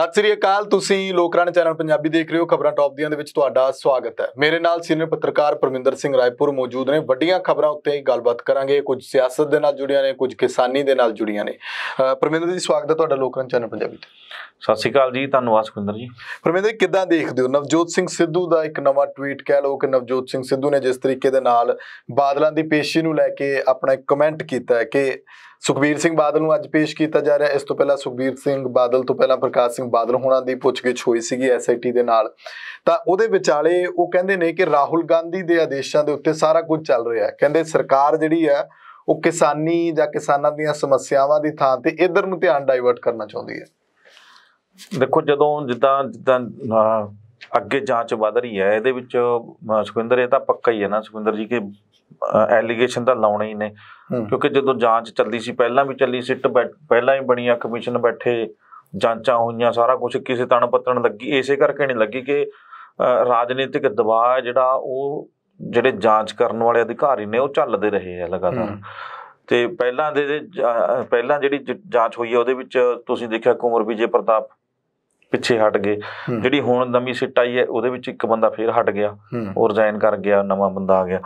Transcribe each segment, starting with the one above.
ਸਤਿ ਸ੍ਰੀ ਅਕਾਲ ਤੁਸੀਂ ਲੋਕਰਾਣ ਚੈਨਲ ਪੰਜਾਬੀ ਦੇਖ ਰਹੇ ਹੋ ਖਬਰਾਂ ਟੌਪ ਦੀਆਂ ਦੇ ਵਿੱਚ ਤੁਹਾਡਾ ਸਵਾਗਤ ਹੈ ਮੇਰੇ ਨਾਲ ਸੀਨੀਅਰ ਪੱਤਰਕਾਰ ਪਰਮਿੰਦਰ ਸਿੰਘ ਰਾਏਪੁਰ ਮੌਜੂਦ ਨੇ ਵੱਡੀਆਂ ਖਬਰਾਂ ਉੱਤੇ ਗੱਲਬਾਤ ਕਰਾਂਗੇ ਕੁਝ ਸਿਆਸਤ ਦੇ ਨਾਲ ਜੁੜੀਆਂ ਨੇ ਕੁਝ ਕਿਸਾਨੀ ਦੇ ਨਾਲ ਜੁੜੀਆਂ ਨੇ ਪਰਮਿੰਦਰ ਜੀ ਸਵਾਗਤ ਹੈ ਤੁਹਾਡਾ ਲੋਕਰਾਣ ਚੈਨਲ ਪੰਜਾਬੀ ਤੇ ਸਤਿ ਸ੍ਰੀ ਅਕਾਲ ਜੀ ਧੰਨਵਾਦ ਸੁਖਿੰਦਰ ਜੀ ਪਰਮਿੰਦਰ ਜੀ ਕਿੱਦਾਂ ਦੇਖਦੇ ਹੋ ਨਵਜੋਤ ਸਿੰਘ ਸਿੱਧੂ ਦਾ ਇੱਕ ਨਵਾਂ ਟਵੀਟ ਕਹਿ ਲਓ ਕਿ ਨਵਜੋਤ ਸਿੰਘ ਸਿੱਧੂ ਨੇ ਜਿਸ ਤਰੀਕੇ ਦੇ ਨਾਲ ਬਾਦਲਾਂ ਦੀ ਪੇਸ਼ੀ ਨੂੰ ਲੈ ਕੇ ਆਪਣਾ ਇੱਕ ਕਮੈਂਟ ਕੀਤਾ ਹੈ ਕਿ ਸੁਖਬੀਰ ਸਿੰਘ ਬਾਦਲ ਨੂੰ ਅੱਜ ਪੇਸ਼ ਕੀਤਾ ਜਾ ਰਿਹਾ ਇਸ ਤੋਂ ਪਹਿਲਾਂ ਸੁਖਬੀਰ ਸਿੰਘ ਬਾਦਲ ਤੋਂ ਪਹਿਲਾਂ ਪ੍ਰਕਾਸ਼ ਸਿੰਘ ਬਾਦਲ ਹੋਣਾ ਦੀ ਪੁੱਛਗਿੱਛ ਹੋਈ ਸੀਗੀ ਐਸਆਈਟੀ ਦੇ ਨਾਲ ਤਾਂ ਉਹਦੇ ਵਿਚਾਲੇ ਉਹ ਕਹਿੰਦੇ ਨੇ ਕਿ ਰਾਹੁਲ ਗਾਂਧੀ ਦੇ ਆਦੇਸ਼ਾਂ ਦੇ ਉੱਤੇ ਸਾਰਾ ਕੁਝ ਚੱਲ ਰਿਹਾ ਹੈ ਕਹਿੰਦੇ ਸਰਕਾਰ ਜਿਹੜੀ ਹੈ ਉਹ ਕਿਸਾਨੀ ਜਾਂ ਕਿਸਾਨਾਂ ਦੀਆਂ ਸਮੱਸਿਆਵਾਂ ਦੀ ਥਾਂ ਤੇ ਇਧਰ ਨੂੰ ਧਿਆਨ ਡਾਈਵਰਟ ਕਰਨਾ ਚਾਹੁੰਦੀ ਹੈ ਦੇਖੋ ਜਦੋਂ ਜਿੱਦਾਂ ਜਿੱਦਾਂ ਅੱਗੇ ਜਾਂਚ ਵਧ ਰਹੀ ਹੈ ਇਹਦੇ ਵਿੱਚ ਸੁਖਿੰਦਰ ਇਹ ਤਾਂ ਪੱਕਾ ਹੀ ਹੈ ਨਾ ਸੁਖਿੰਦਰ ਜੀ ਕਿ ਐਲੀਗੇਸ਼ਨ ਤਾਂ ਲਾਉਣੇ ਹੀ ਨੇ ਕਿਉਂਕਿ ਜਦੋਂ ਜਾਂਚ ਚੱਲਦੀ ਸੀ ਪਹਿਲਾਂ ਵੀ ਚੱਲੀ ਸੀ ਪਹਿਲਾਂ ਹੀ ਬਣੀਆਂ ਕਮਿਸ਼ਨ ਬੈਠੇ ਜਾਂਚਾਂ ਹੋਈਆਂ ਸਾਰਾ ਕੁਝ ਕਿਸੇ ਤਣ ਪਤਣ ਲੱਗੀ ਇਸੇ ਕਰਕੇ ਨਹੀਂ ਲੱਗੀ ਕਿ ਰਾਜਨੀਤਿਕ ਦਬਾਅ ਜਿਹੜਾ ਉਹ ਜਿਹੜੇ ਜਾਂਚ ਕਰਨ ਵਾਲੇ ਅਧਿਕਾਰੀ ਨੇ ਉਹ ਚੱਲਦੇ ਰਹੇ ਆ ਲਗਾਤਾਰ ਤੇ ਪਹਿਲਾਂ ਦੇ ਪਹਿਲਾਂ ਜਿਹੜੀ ਜਾਂਚ ਹੋਈ ਹੈ ਉਹਦੇ ਵਿੱਚ ਤੁਸੀਂ ਦੇਖਿਆ ਕੁਮਰ ਵਿਜੇ ਪ੍ਰਤਾਪ ਪਿੱਛੇ ਹਟ ਗਏ ਜਿਹੜੀ ਹੁਣ ਨਵੀਂ ਸਿੱਟ ਆਈ ਹੈ ਉਹਦੇ ਵਿੱਚ ਇੱਕ ਬੰਦਾ ਫੇਰ ਹਟ ਗਿਆ ਉਹ ਰਿਜ਼ਾਈਨ ਕਰ ਗਿਆ ਨਵਾਂ ਬੰਦਾ ਆ ਗਿਆ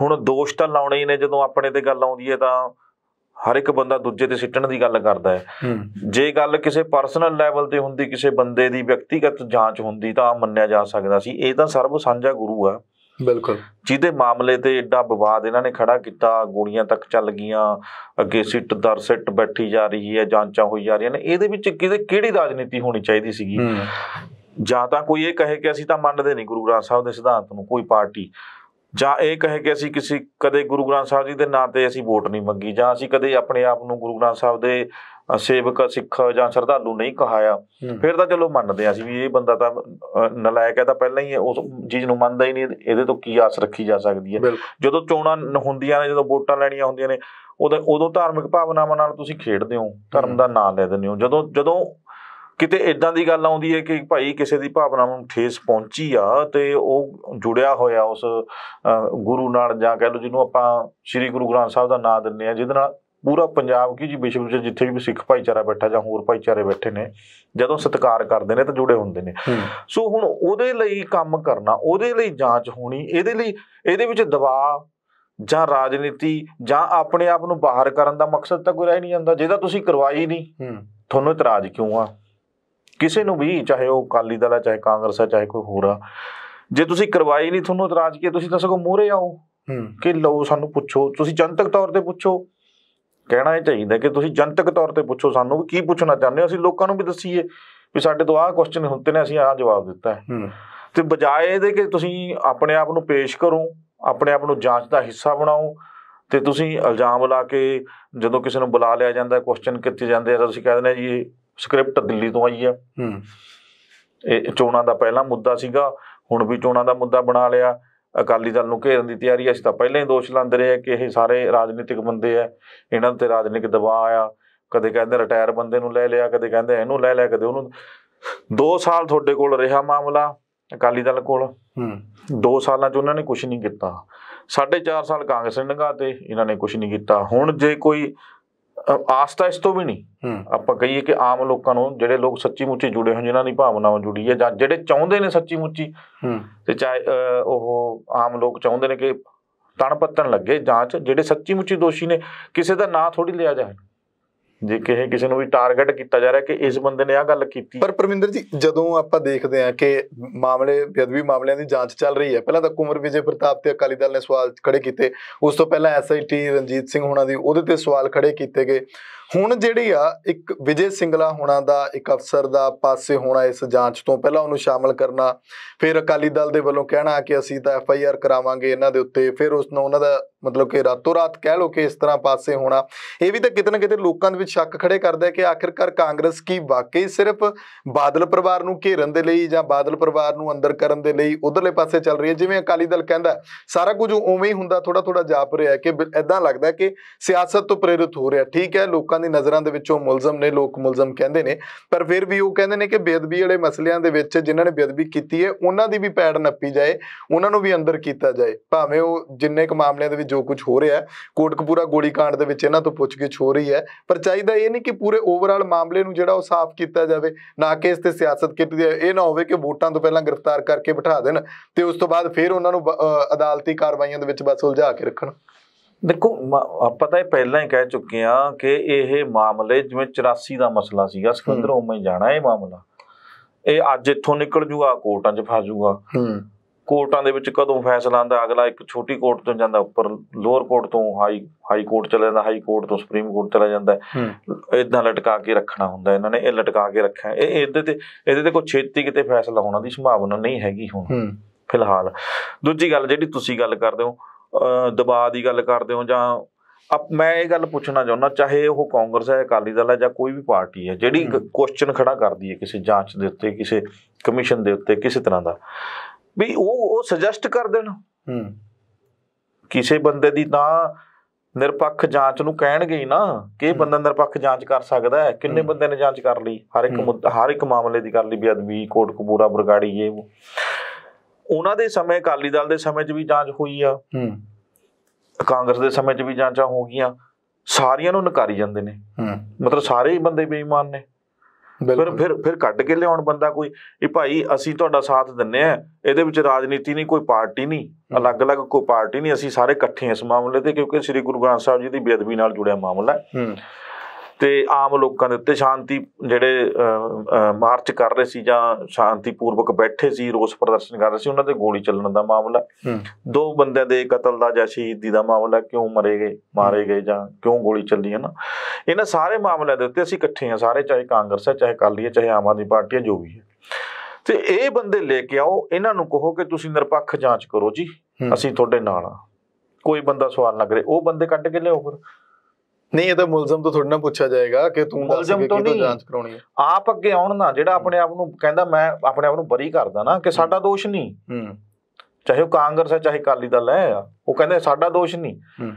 ਹੁਣ ਦੋਸ਼ ਤਾਂ ਲਾਉਣੇ ਹੀ ਨੇ ਜਦੋਂ ਆਪਣੇ ਤੇ ਗੱਲ ਆਉਂਦੀ ਹੈ ਤਾਂ ਹਰ ਇੱਕ ਬੰਦਾ ਦੂਜੇ ਤੇ ਸਿੱਟਣ ਦੀ ਗੱਲ ਕਰਦਾ ਹੈ ਜੇ ਗੱਲ ਕਿਸੇ ਪਰਸਨਲ ਲੈਵਲ ਤੇ ਹੁੰਦੀ ਕਿਸੇ ਬੰਦੇ ਦੀ ਵਿਅਕਤੀਗਤ ਜਾਂਚ ਹੁੰਦੀ ਤਾਂ ਮੰਨਿਆ ਜਾ ਸਕਦਾ ਸੀ ਇਹ ਤਾਂ ਸਰਬ ਸਾਂਝਾ ਗੁਰੂ ਆ ਬਿਲਕੁਲ ਜਿਹਦੇ ਮਾਮਲੇ ਤੇ ਐਡਾ ਵਿਵਾਦ ਇਹਨਾਂ ਨੇ ਖੜਾ ਕੀਤਾ ਗੋਲੀਆਂ ਤੱਕ ਚੱਲ ਗਈਆਂ ਅੱਗੇ ਸਿੱਟ ਦਰ ਸਿੱਟ ਬੈਠੀ ਜਾ ਰਹੀ ਹੈ ਜਾਂਚਾਂ ਹੋਈ ਜਾ ਰਹੀਆਂ ਨੇ ਇਹਦੇ ਵਿੱਚ ਕਿਹਦੇ ਕਿਹੜੀ ਰਾਜਨੀਤੀ ਹੋਣੀ ਚਾਹੀਦੀ ਸੀਗੀ ਜਾਂ ਤਾਂ ਕੋਈ ਇਹ ਕਹੇ ਕਿ ਅਸੀਂ ਤਾਂ ਮੰਨਦੇ ਨਹੀਂ ਗੁਰੂ ਗ੍ਰੰਥ ਸਾਹਿਬ ਦੇ ਸਿਧਾਂਤ ਨੂੰ ਕੋਈ ਪਾਰਟੀ ਜਾਂ ਇਹ ਕਹੇ ਕਿ ਅਸੀਂ ਕਿਸੇ ਕਦੇ ਗੁਰੂ ਗ੍ਰੰਥ ਸਾਹਿਬ ਜੀ ਦੇ ਨਾਂ ਤੇ ਅਸੀਂ ਵੋਟ ਨਹੀਂ ਮੰਗੀ ਜਾਂ ਅਸੀਂ ਕਦੇ ਆਪਣੇ ਆਪ ਨੂੰ ਗੁਰੂ ਗ੍ਰੰਥ ਸਾਹਿਬ ਦੇ ਸੇਵਕ ਸਿੱਖ ਜਾਂ ਸ਼ਰਧਾਲੂ ਨਹੀਂ ਕਹਾਇਆ ਫਿਰ ਤਾਂ ਚਲੋ ਮੰਨਦੇ ਆ ਅਸੀਂ ਵੀ ਇਹ ਬੰਦਾ ਤਾਂ ਨਲਾਇਕ ਹੈ ਤਾਂ ਪਹਿਲਾਂ ਹੀ ਉਸ ਚੀਜ਼ ਨੂੰ ਮੰਨਦਾ ਹੀ ਨਹੀਂ ਇਹਦੇ ਤੋਂ ਕੀ ਆਸ ਰੱਖੀ ਜਾ ਸਕਦੀ ਹੈ ਜਦੋਂ ਚੋਣਾਂ ਹੁੰਦੀਆਂ ਨੇ ਜਦੋਂ ਵੋਟਾਂ ਲੈਣੀਆਂ ਹੁੰਦੀਆਂ ਨੇ ਉਦੋਂ ਉਦੋਂ ਧਾਰਮਿਕ ਭਾਵਨਾਵਾਂ ਨਾਲ ਤੁਸੀਂ ਖੇਡਦੇ ਹੋ ਧਰਮ ਦਾ ਨਾਮ ਲੈ ਦਿੰਦੇ ਹੋ ਜਦੋਂ ਜਦੋਂ ਕਿਤੇ ਇਦਾਂ ਦੀ ਗੱਲ ਆਉਂਦੀ ਹੈ ਕਿ ਭਾਈ ਕਿਸੇ ਦੀ ਭਾਵਨਾ ਨੂੰ ਠੇਸ ਪਹੁੰਚੀ ਆ ਤੇ ਉਹ ਜੁੜਿਆ ਹੋਇਆ ਉਸ ਗੁਰੂ ਨਾਲ ਜਾਂ ਕਹਿ ਲਓ ਜਿਹਨੂੰ ਆਪਾਂ ਸ੍ਰੀ ਗੁਰੂ ਗ੍ਰੰਥ ਸਾਹਿਬ ਦਾ ਨਾਮ ਦਿੰਨੇ ਆ ਜਿਹਦੇ ਨਾਲ ਪੂਰਾ ਪੰਜਾਬ ਕੀ ਜੀ ਵਿਸ਼ਵ ਵਿੱਚ ਜਿੱਥੇ ਵੀ ਸਿੱਖ ਭਾਈਚਾਰਾ ਬੈਠਾ ਜਾਂ ਹੋਰ ਭਾਈਚਾਰੇ ਬੈਠੇ ਨੇ ਜਦੋਂ ਸਤਿਕਾਰ ਕਰਦੇ ਨੇ ਤਾਂ ਜੁੜੇ ਹੁੰਦੇ ਨੇ ਸੋ ਹੁਣ ਉਹਦੇ ਲਈ ਕੰਮ ਕਰਨਾ ਉਹਦੇ ਲਈ ਜਾਂਚ ਹੋਣੀ ਇਹਦੇ ਲਈ ਇਹਦੇ ਵਿੱਚ ਦਬਾਅ ਜਾਂ ਰਾਜਨੀਤੀ ਜਾਂ ਆਪਣੇ ਆਪ ਨੂੰ ਬਾਹਰ ਕਰਨ ਦਾ ਮਕਸਦ ਤਾਂ ਕੋਈ ਰਹਿ ਨਹੀਂ ਜਾਂਦਾ ਜਿਹਦਾ ਤੁਸੀਂ ਕਰਵਾਈ ਨਹੀਂ ਤੁਹਾਨੂੰ ਇਤਰਾਜ਼ ਕਿਉਂ ਆ ਕਿਸੇ ਨੂੰ ਵੀ ਚਾਹੇ ਉਹ ਅਕਾਲੀ ਦਲ ਹੈ ਚਾਹੇ ਕਾਂਗਰਸ ਹੈ ਚਾਹੇ ਕੋਈ ਹੋਰ ਆ ਜੇ ਤੁਸੀਂ ਕਰਵਾਈ ਨਹੀਂ ਤੁਹਾਨੂੰ ਇਤਰਾਜ਼ ਕੀ ਤੁਸੀਂ ਤਾਂ ਸਗੋਂ ਮੂਰੇ ਆਓ ਕਿ ਲਓ ਸਾਨੂੰ ਪੁੱਛੋ ਤੁਸੀਂ ਜਨਤਕ ਤੌਰ ਤੇ ਪੁੱਛੋ ਕਹਿਣਾ ਇਹ ਚਾਹੀਦਾ ਕਿ ਤੁਸੀਂ ਜਨਤਕ ਤੌਰ ਤੇ ਪੁੱਛੋ ਸਾਨੂੰ ਵੀ ਕੀ ਪੁੱਛਣਾ ਚਾਹੁੰਦੇ ਹੋ ਅਸੀਂ ਲੋਕਾਂ ਨੂੰ ਵੀ ਦੱਸੀਏ ਵੀ ਸਾਡੇ ਤੋਂ ਆਹ ਕੁਐਸਚਨ ਹੁੰਦੇ ਨੇ ਅਸੀਂ ਆਹ ਜਵਾਬ ਦਿੱਤਾ ਤੇ ਬਜਾਏ ਦੇ ਕਿ ਤੁਸੀਂ ਆਪਣੇ ਆਪ ਨੂੰ ਪੇਸ਼ ਕਰੋ ਆਪਣੇ ਆਪ ਨੂੰ ਜਾਂਚ ਦਾ ਹਿੱਸਾ ਬਣਾਓ ਤੇ ਤੁਸੀਂ ਇਲਜ਼ਾਮ ਲਾ ਕੇ ਜਦੋਂ ਕਿਸੇ ਨੂੰ ਬੁਲਾ ਲਿਆ ਜਾਂਦਾ ਕੁਐਸਚਨ ਕੀਤੇ ਜਾਂਦੇ ਆ ਤੁਸੀਂ ਕਹਿੰਦੇ ਨੇ ਜੀ ਸਕ੍ਰਿਪਟ ਦਿੱਲੀ ਤੋਂ ਆਈ ਆ ਹੂੰ ਇਹ ਚੋਣਾਂ ਦਾ ਪਹਿਲਾ ਮੁੱਦਾ ਸੀਗਾ ਹੁਣ ਵੀ ਚੋਣਾਂ ਦਾ ਮੁੱਦਾ ਬਣਾ ਲਿਆ ਅਕਾਲੀ ਦਲ ਨੂੰ ਘੇਰਨ ਦੀ ਤਿਆਰੀ ਅਸੀਂ ਤਾਂ ਪਹਿਲਾਂ ਹੀ ਦੋਸ਼ ਲਾਉਂਦੇ ਰਹੇ ਕਿ ਇਹ ਸਾਰੇ ਰਾਜਨੀਤਿਕ ਬੰਦੇ ਆ ਇਹਨਾਂ ਤੇ ਰਾਜਨੀਤਿਕ ਦਬਾਅ ਆ ਕਦੇ ਕਹਿੰਦੇ ਰਿਟਾਇਰ ਬੰਦੇ ਨੂੰ ਲੈ ਲਿਆ ਕਦੇ ਕਹਿੰਦੇ ਇਹਨੂੰ ਲੈ ਲਿਆ ਕਦੇ ਉਹਨੂੰ 2 ਸਾਲ ਤੁਹਾਡੇ ਕੋਲ ਰਿਹਾ ਮਾਮਲਾ ਅਕਾਲੀ ਦਲ ਕੋਲ ਹੂੰ 2 ਸਾਲਾਂ ਚ ਉਹਨਾਂ ਨੇ ਕੁਝ ਨਹੀਂ ਕੀਤਾ 4.5 ਸਾਲ ਕਾਂਗਰਸ ਨੇ ਤੇ ਇਹਨਾਂ ਨੇ ਕੁਝ ਨਹੀਂ ਕੀਤਾ ਹੁਣ ਜੇ ਕੋਈ ਆਸਤਾ ਇਸ ਤੋਂ ਵੀ ਨਹੀਂ ਆਪਾਂ ਕਹੀਏ ਕਿ ਆਮ ਲੋਕਾਂ ਨੂੰ ਜਿਹੜੇ ਲੋਕ ਸੱਚੀ ਮੁੱਚੀ ਜੁੜੇ ਹੋਣ ਜਿਨ੍ਹਾਂ ਦੀ ਭਾਵਨਾਵਾਂ ਜੁੜੀ ਹੈ ਜਾਂ ਜਿਹੜੇ ਚਾਹੁੰਦੇ ਨੇ ਸੱਚੀ ਮੁੱਚੀ ਤੇ ਚਾਹੇ ਉਹ ਆਮ ਲੋਕ ਚਾਹੁੰਦੇ ਨੇ ਕਿ ਤਣ ਪੱਤਣ ਲੱਗੇ ਜਾਂਚ ਜਿਹੜੇ ਸੱਚੀ ਮੁੱਚੀ ਦੋਸ਼ੀ ਨੇ ਕਿਸੇ ਦਾ ਨਾਂ ਥੋੜੀ ਲਿਆ ਜਾਏ ਜੇ ਕਿਸੇ ਕਿਸੇ ਨੂੰ ਵੀ ਟਾਰਗੇਟ ਕੀਤਾ ਜਾ ਰਿਹਾ ਕਿ ਇਸ ਬੰਦੇ ਨੇ ਆ ਗੱਲ ਕੀਤੀ ਪਰ ਪਰਮਿੰਦਰ ਜੀ ਜਦੋਂ ਆਪਾਂ ਦੇਖਦੇ ਆ ਕਿ ਮਾਮਲੇ ਬੇਅਦਬੀ ਮਾਮਲਿਆਂ ਦੀ ਜਾਂਚ ਚੱਲ ਰਹੀ ਹੈ ਪਹਿਲਾਂ ਤਾਂ ਕੁਮਰ ਵਿਜੇ ਪ੍ਰਤਾਪ ਤੇ ਅਕਾਲੀ ਦਲ ਨੇ ਸਵਾਲ ਖੜੇ ਕੀਤੇ ਉਸ ਤੋਂ ਪਹਿਲਾਂ ਐਸਆਈਟੀ ਰਣਜੀਤ ਸਿੰਘ ਹੋਣਾ ਦੀ ਉਹਦੇ ਤੇ ਸਵਾਲ ਖੜੇ ਕੀਤੇ ਗਏ ਹੁਣ ਜਿਹੜੀ ਆ ਇੱਕ ਵਿਜੇ ਸਿੰਗਲਾ ਹੋਣਾ ਦਾ ਇੱਕ ਅਫਸਰ ਦਾ ਪਾਸੇ ਹੋਣਾ ਇਸ ਜਾਂਚ ਤੋਂ ਪਹਿਲਾਂ ਉਹਨੂੰ ਸ਼ਾਮਲ ਕਰਨਾ ਫਿਰ ਅਕਾਲੀ ਦਲ ਦੇ ਵੱਲੋਂ ਕਹਿਣਾ ਕਿ ਅਸੀਂ ਤਾਂ ਐਫ ਆਈ ਆਰ ਕਰਾਵਾਂਗੇ ਇਹਨਾਂ ਦੇ ਉੱਤੇ ਫਿਰ ਉਸ ਨੂੰ ਉਹਨਾਂ ਦਾ ਮਤਲਬ ਕਿ ਰਾਤੋਂ ਰਾਤ ਕਹਿ ਲੋ ਕਿ ਇਸ ਤਰ੍ਹਾਂ ਪਾਸੇ ਹੋਣਾ ਇਹ ਵੀ ਤਾਂ ਕਿਤੇ ਨਾ ਕਿਤੇ ਲੋਕਾਂ ਦੇ ਵਿੱਚ ਸ਼ੱਕ ਖੜੇ ਕਰਦਾ ਹੈ ਕਿ ਆਖਿਰਕਾਰ ਕਾਂਗਰਸ ਕੀ ਵਾਕਈ ਸਿਰਫ ਬਾਦਲ ਪਰਿਵਾਰ ਨੂੰ ਘੇਰਨ ਦੇ ਲਈ ਜਾਂ ਬਾਦਲ ਪਰਿਵਾਰ ਨੂੰ ਅੰਦਰ ਕਰਨ ਦੇ ਲਈ ਉਧਰਲੇ ਪਾਸੇ ਚੱਲ ਰਹੀ ਹੈ ਜਿਵੇਂ ਅਕਾਲੀ ਦਲ ਕਹਿੰਦਾ ਸਾਰਾ ਕੁਝ ਉਵੇਂ ਹੀ ਹੁੰਦਾ ਥੋੜਾ ਥੋੜਾ ਜਾਪ ਰਿਹਾ ਹੈ ਕਿ ਐਦਾਂ ਲੱਗਦਾ ਹੈ ਕਿ ਸਿਆਸਤ ਤੋਂ ਪ੍ਰੇਰਿਤ ਹੋ ਰਿਹਾ ਠੀਕ ਹੈ ਲੋਕਾਂ ਦੀ ਨਜ਼ਰਾਂ ਦੇ ਵਿੱਚੋਂ ਮੁਲਜ਼ਮ ਨੇ ਲੋਕ ਮੁਲਜ਼ਮ ਕਹਿੰਦੇ ਨੇ ਪਰ ਫਿਰ ਵੀ ਉਹ ਕਹਿੰਦੇ ਨੇ ਕਿ ਬੇਅਦਬੀ ਵਾਲੇ ਮਸਲਿਆਂ ਦੇ ਵਿੱਚ ਜਿਨ੍ਹਾਂ ਨੇ ਬੇਅਦਬੀ ਕੀਤੀ ਹੈ ਉਹਨਾਂ ਦੀ ਵੀ ਪੈੜ ਨੱਪੀ ਜਾਏ ਉਹਨਾਂ ਨੂੰ ਵੀ ਅੰਦਰ ਕੀਤਾ ਜਾਏ ਭਾਵੇਂ ਉਹ ਜਿੰਨੇ ਕੁ ਮਾਮਲਿਆਂ ਦੇ ਵਿੱਚ ਜੋ ਕੁਝ ਹੋ ਰਿਹਾ ਕੋਟਕਪੂਰਾ ਗੋਲੀ ਕਾਂਡ ਦੇ ਵਿੱਚ ਇਹਨਾਂ ਤੋਂ ਪੁੱਛਗਿੱਛ ਹੋ ਰਹੀ ਹੈ ਪਰ ਚਾਹੀਦਾ ਇਹ ਨਹੀਂ ਕਿ ਪੂਰੇ ਓਵਰਆਲ ਮਾਮਲੇ ਨੂੰ ਜਿਹੜਾ ਉਹ ਸਾਫ਼ ਕੀਤਾ ਜਾਵੇ ਨਾ ਕਿ ਇਸ ਤੇ ਸਿਆਸਤ ਕੀਤੀ ਜਾਵੇ ਇਹ ਨਾ ਹੋਵੇ ਕਿ ਵੋਟਾਂ ਤੋਂ ਪਹਿਲਾਂ ਗ੍ਰਿਫਤਾਰ ਕਰਕੇ ਬਿਠਾ ਦੇਣ ਤੇ ਉਸ ਤੋਂ ਬਾਅਦ ਫਿਰ ਉਹਨਾਂ ਨੂੰ ਅਦਾਲਤੀ ਕਾਰਵਾਈਆਂ ਦੇ ਵਿੱਚ ਬਸ ਉਲਝਾ ਕੇ ਰੱਖਣ ਦੇਖੋ ਆਪਾਂ ਤਾਂ ਇਹ ਪਹਿਲਾਂ ਹੀ ਕਹਿ ਚੁੱਕੇ ਆ ਕਿ ਇਹ ਮਾਮਲੇ ਜਿਵੇਂ 84 ਦਾ ਮਸਲਾ ਸੀਗਾ ਸਿਕੰਦਰ ਉਮੇ ਜਾਣਾ ਇਹ ਮਾਮਲਾ ਇਹ ਅੱਜ ਇੱਥੋਂ ਨਿਕਲ ਜੂਗਾ ਕੋਰਟਾਂ 'ਚ ਫਸ ਜੂਗਾ ਕੋਰਟਾਂ ਦੇ ਵਿੱਚ ਕਦੋਂ ਫੈਸਲਾ ਆਂਦਾ ਅਗਲਾ ਇੱਕ ਛੋਟੀ ਕੋਰਟ ਤੋਂ ਜਾਂਦਾ ਉੱਪਰ ਲੋਅਰ ਕੋਰਟ ਤੋਂ ਹਾਈ ਹਾਈ ਕੋਰਟ ਚਲੇ ਜਾਂਦਾ ਹਾਈ ਕੋਰਟ ਤੋਂ ਸੁਪਰੀਮ ਕੋਰਟ ਚਲੇ ਜਾਂਦਾ ਇਦਾਂ ਲਟਕਾ ਕੇ ਰੱਖਣਾ ਹੁੰਦਾ ਇਹਨਾਂ ਨੇ ਇਹ ਲਟਕਾ ਕੇ ਰੱਖਿਆ ਇਹ ਇਹਦੇ ਤੇ ਇਹਦੇ ਤੇ ਕੋਈ ਛੇਤੀ ਕਿਤੇ ਫੈਸਲਾ ਹੋਣਾ ਦੀ ਸੰਭਾਵਨਾ ਨਹੀਂ ਹੈਗੀ ਹੁਣ ਫਿਲਹਾਲ ਦੂਜੀ ਗੱਲ ਜਿਹੜੀ ਤੁਸੀਂ ਗੱਲ ਕਰਦੇ ਹੋ ਦਬਾਅ ਦੀ ਗੱਲ ਕਰਦੇ ਹੋ ਜਾਂ ਮੈਂ ਇਹ ਗੱਲ ਪੁੱਛਣਾ ਚਾਹੁੰਦਾ ਚਾਹੇ ਉਹ ਕਾਂਗਰਸ ਹੈ ਅਕਾਲੀ ਦਲ ਹੈ ਜਾਂ ਕੋਈ ਵੀ ਪਾਰਟੀ ਹੈ ਜਿਹੜੀ ਕੁਐਸਚਨ ਖੜਾ ਕਰਦੀ ਹੈ ਕਿਸੇ ਜਾਂਚ ਦੇ ਉੱਤੇ ਕਿਸੇ ਕਮਿਸ਼ਨ ਦੇ ਉੱਤੇ ਕਿਸੇ ਤਰ੍ਹਾਂ ਦਾ ਵੀ ਉਹ ਉਹ ਸੁਜੈਸਟ ਕਰ ਦੇਣ ਹੂੰ ਕਿਸੇ ਬੰਦੇ ਦੀ ਤਾਂ ਨਿਰਪੱਖ ਜਾਂਚ ਨੂੰ ਕਹਿਣਗੇ ਹੀ ਨਾ ਕਿ ਇਹ ਬੰਦਾ ਨਿਰਪੱਖ ਜਾਂਚ ਕਰ ਸਕਦਾ ਹੈ ਕਿੰਨੇ ਬੰਦੇ ਨੇ ਜਾਂਚ ਕਰ ਲਈ ਹਰ ਇੱਕ ਹਰ ਇੱਕ ਮਾਮਲੇ ਦੀ ਕਰ ਲਈ ਬੇਅਦਬੀ ਕੋਟ ਕਪੂਰਾ ਬਰਗਾੜੀ ਇਹ ਉਹ ਉਹਨਾਂ ਦੇ ਸਮੇਂ ਅਕਾਲੀ ਦਲ ਦੇ ਸਮੇਂ 'ਚ ਵੀ ਜਾਂਚ ਹੋਈ ਆ ਹੂੰ ਕਾਂਗਰਸ ਦੇ ਸਮੇਂ 'ਚ ਵੀ ਜਾਂਚਾਂ ਹੋ ਗਈਆਂ ਸਾਰੀਆਂ ਨੂੰ ਨਕਾਰੀ ਜਾਂਦੇ ਨੇ ਹੂੰ ਮਤਲਬ ਸਾਰੇ ਹੀ ਬੰਦੇ ਬੇਈਮਾਨ ਨੇ ਫਿਰ ਫਿਰ ਫਿਰ ਕੱਢ ਕੇ ਲਿਆਉਣ ਬੰਦਾ ਕੋਈ ਇਹ ਭਾਈ ਅਸੀਂ ਤੁਹਾਡਾ ਸਾਥ ਦਿੰਨੇ ਆ ਇਹਦੇ ਵਿੱਚ ਰਾਜਨੀਤੀ ਨਹੀਂ ਕੋਈ ਪਾਰਟੀ ਨਹੀਂ ਅਲੱਗ-ਅਲੱਗ ਕੋਈ ਪਾਰਟੀ ਨਹੀਂ ਅਸੀਂ ਸਾਰੇ ਇਕੱਠੇ ਇਸ ਮਾਮਲੇ ਤੇ ਕਿਉਂਕਿ ਸ੍ਰੀ ਗੁਰੂ ਗ੍ਰੰਥ ਸਾਹਿਬ ਜੀ ਦੀ ਬੇਅਦਬੀ ਨਾਲ ਜੁੜਿਆ ਮਾਮਲਾ ਹੈ ਤੇ ਆਮ ਲੋਕਾਂ ਦੇ ਉੱਤੇ ਸ਼ਾਂਤੀ ਜਿਹੜੇ ਮਾਰਚ ਕਰ ਰਹੇ ਸੀ ਜਾਂ ਸ਼ਾਂਤੀਪੂਰਵਕ ਬੈਠੇ ਸੀ ਰੋਸ ਪ੍ਰਦਰਸ਼ਨ ਕਰ ਰਹੇ ਸੀ ਉਹਨਾਂ ਤੇ ਗੋਲੀ ਚੱਲਣ ਦਾ ਮਾਮਲਾ ਦੋ ਬੰਦਿਆਂ ਦੇ ਕਤਲ ਦਾ ਜਾਂ ਸ਼ਹੀਦੀ ਦਾ ਮਾਮਲਾ ਕਿਉਂ ਮਰੇ ਗਏ ਮਾਰੇ ਗਏ ਜਾਂ ਕਿਉਂ ਗੋਲੀ ਚੱਲੀ ਹੈ ਨਾ ਇਹਨਾਂ ਸਾਰੇ ਮਾਮਲਿਆਂ ਦੇ ਉੱਤੇ ਅਸੀਂ ਇਕੱਠੇ ਆ ਸਾਰੇ ਚਾਹੇ ਕਾਂਗਰਸ ਹੈ ਚਾਹੇ ਕਾਲੀ ਹੈ ਚਾਹੇ ਆਮ ਆਦਮੀ ਪਾਰਟੀ ਹੈ ਜੋ ਵੀ ਹੈ ਤੇ ਇਹ ਬੰਦੇ ਲੈ ਕੇ ਆਓ ਇਹਨਾਂ ਨੂੰ ਕਹੋ ਕਿ ਤੁਸੀਂ ਨਿਰਪੱਖ ਜਾਂਚ ਕਰੋ ਜੀ ਅਸੀਂ ਤੁਹਾਡੇ ਨਾਲ ਆ ਕੋਈ ਬੰਦਾ ਸਵਾਲ ਨਾ ਕਰੇ ਉਹ ਬੰਦੇ ਕੱਢ ਕੇ ਲਿਆਓ ਫਿਰ ਨਹੀਂ ਇਹ ਤਾਂ ਮੁਲਜ਼ਮ ਤੋਂ ਤੁਹਾਡੇ ਨਾਲ ਪੁੱਛਿਆ ਜਾਏਗਾ ਕਿ ਤੂੰ ਮੁਲਜ਼ਮ ਤੋਂ ਜਾਂਚ ਕਰਾਉਣੀ ਹੈ ਆਪ ਅੱਗੇ ਆਉਣ ਨਾ ਜਿਹੜਾ ਆਪਣੇ ਆਪ ਨੂੰ ਕਹਿੰਦਾ ਮੈਂ ਆਪਣੇ ਆਪ ਨੂੰ ਬਰੀ ਕਰਦਾ ਨਾ ਕਿ ਸਾਡਾ ਦੋਸ਼ ਨਹੀਂ ਹੂੰ ਚਾਹੇ ਉਹ ਕਾਂਗਰਸ ਹੈ ਚਾਹੇ ਕਾਲੀ ਦਲ ਹੈ ਉਹ ਕਹਿੰਦੇ ਸਾਡਾ ਦੋਸ਼ ਨਹੀਂ ਹੂੰ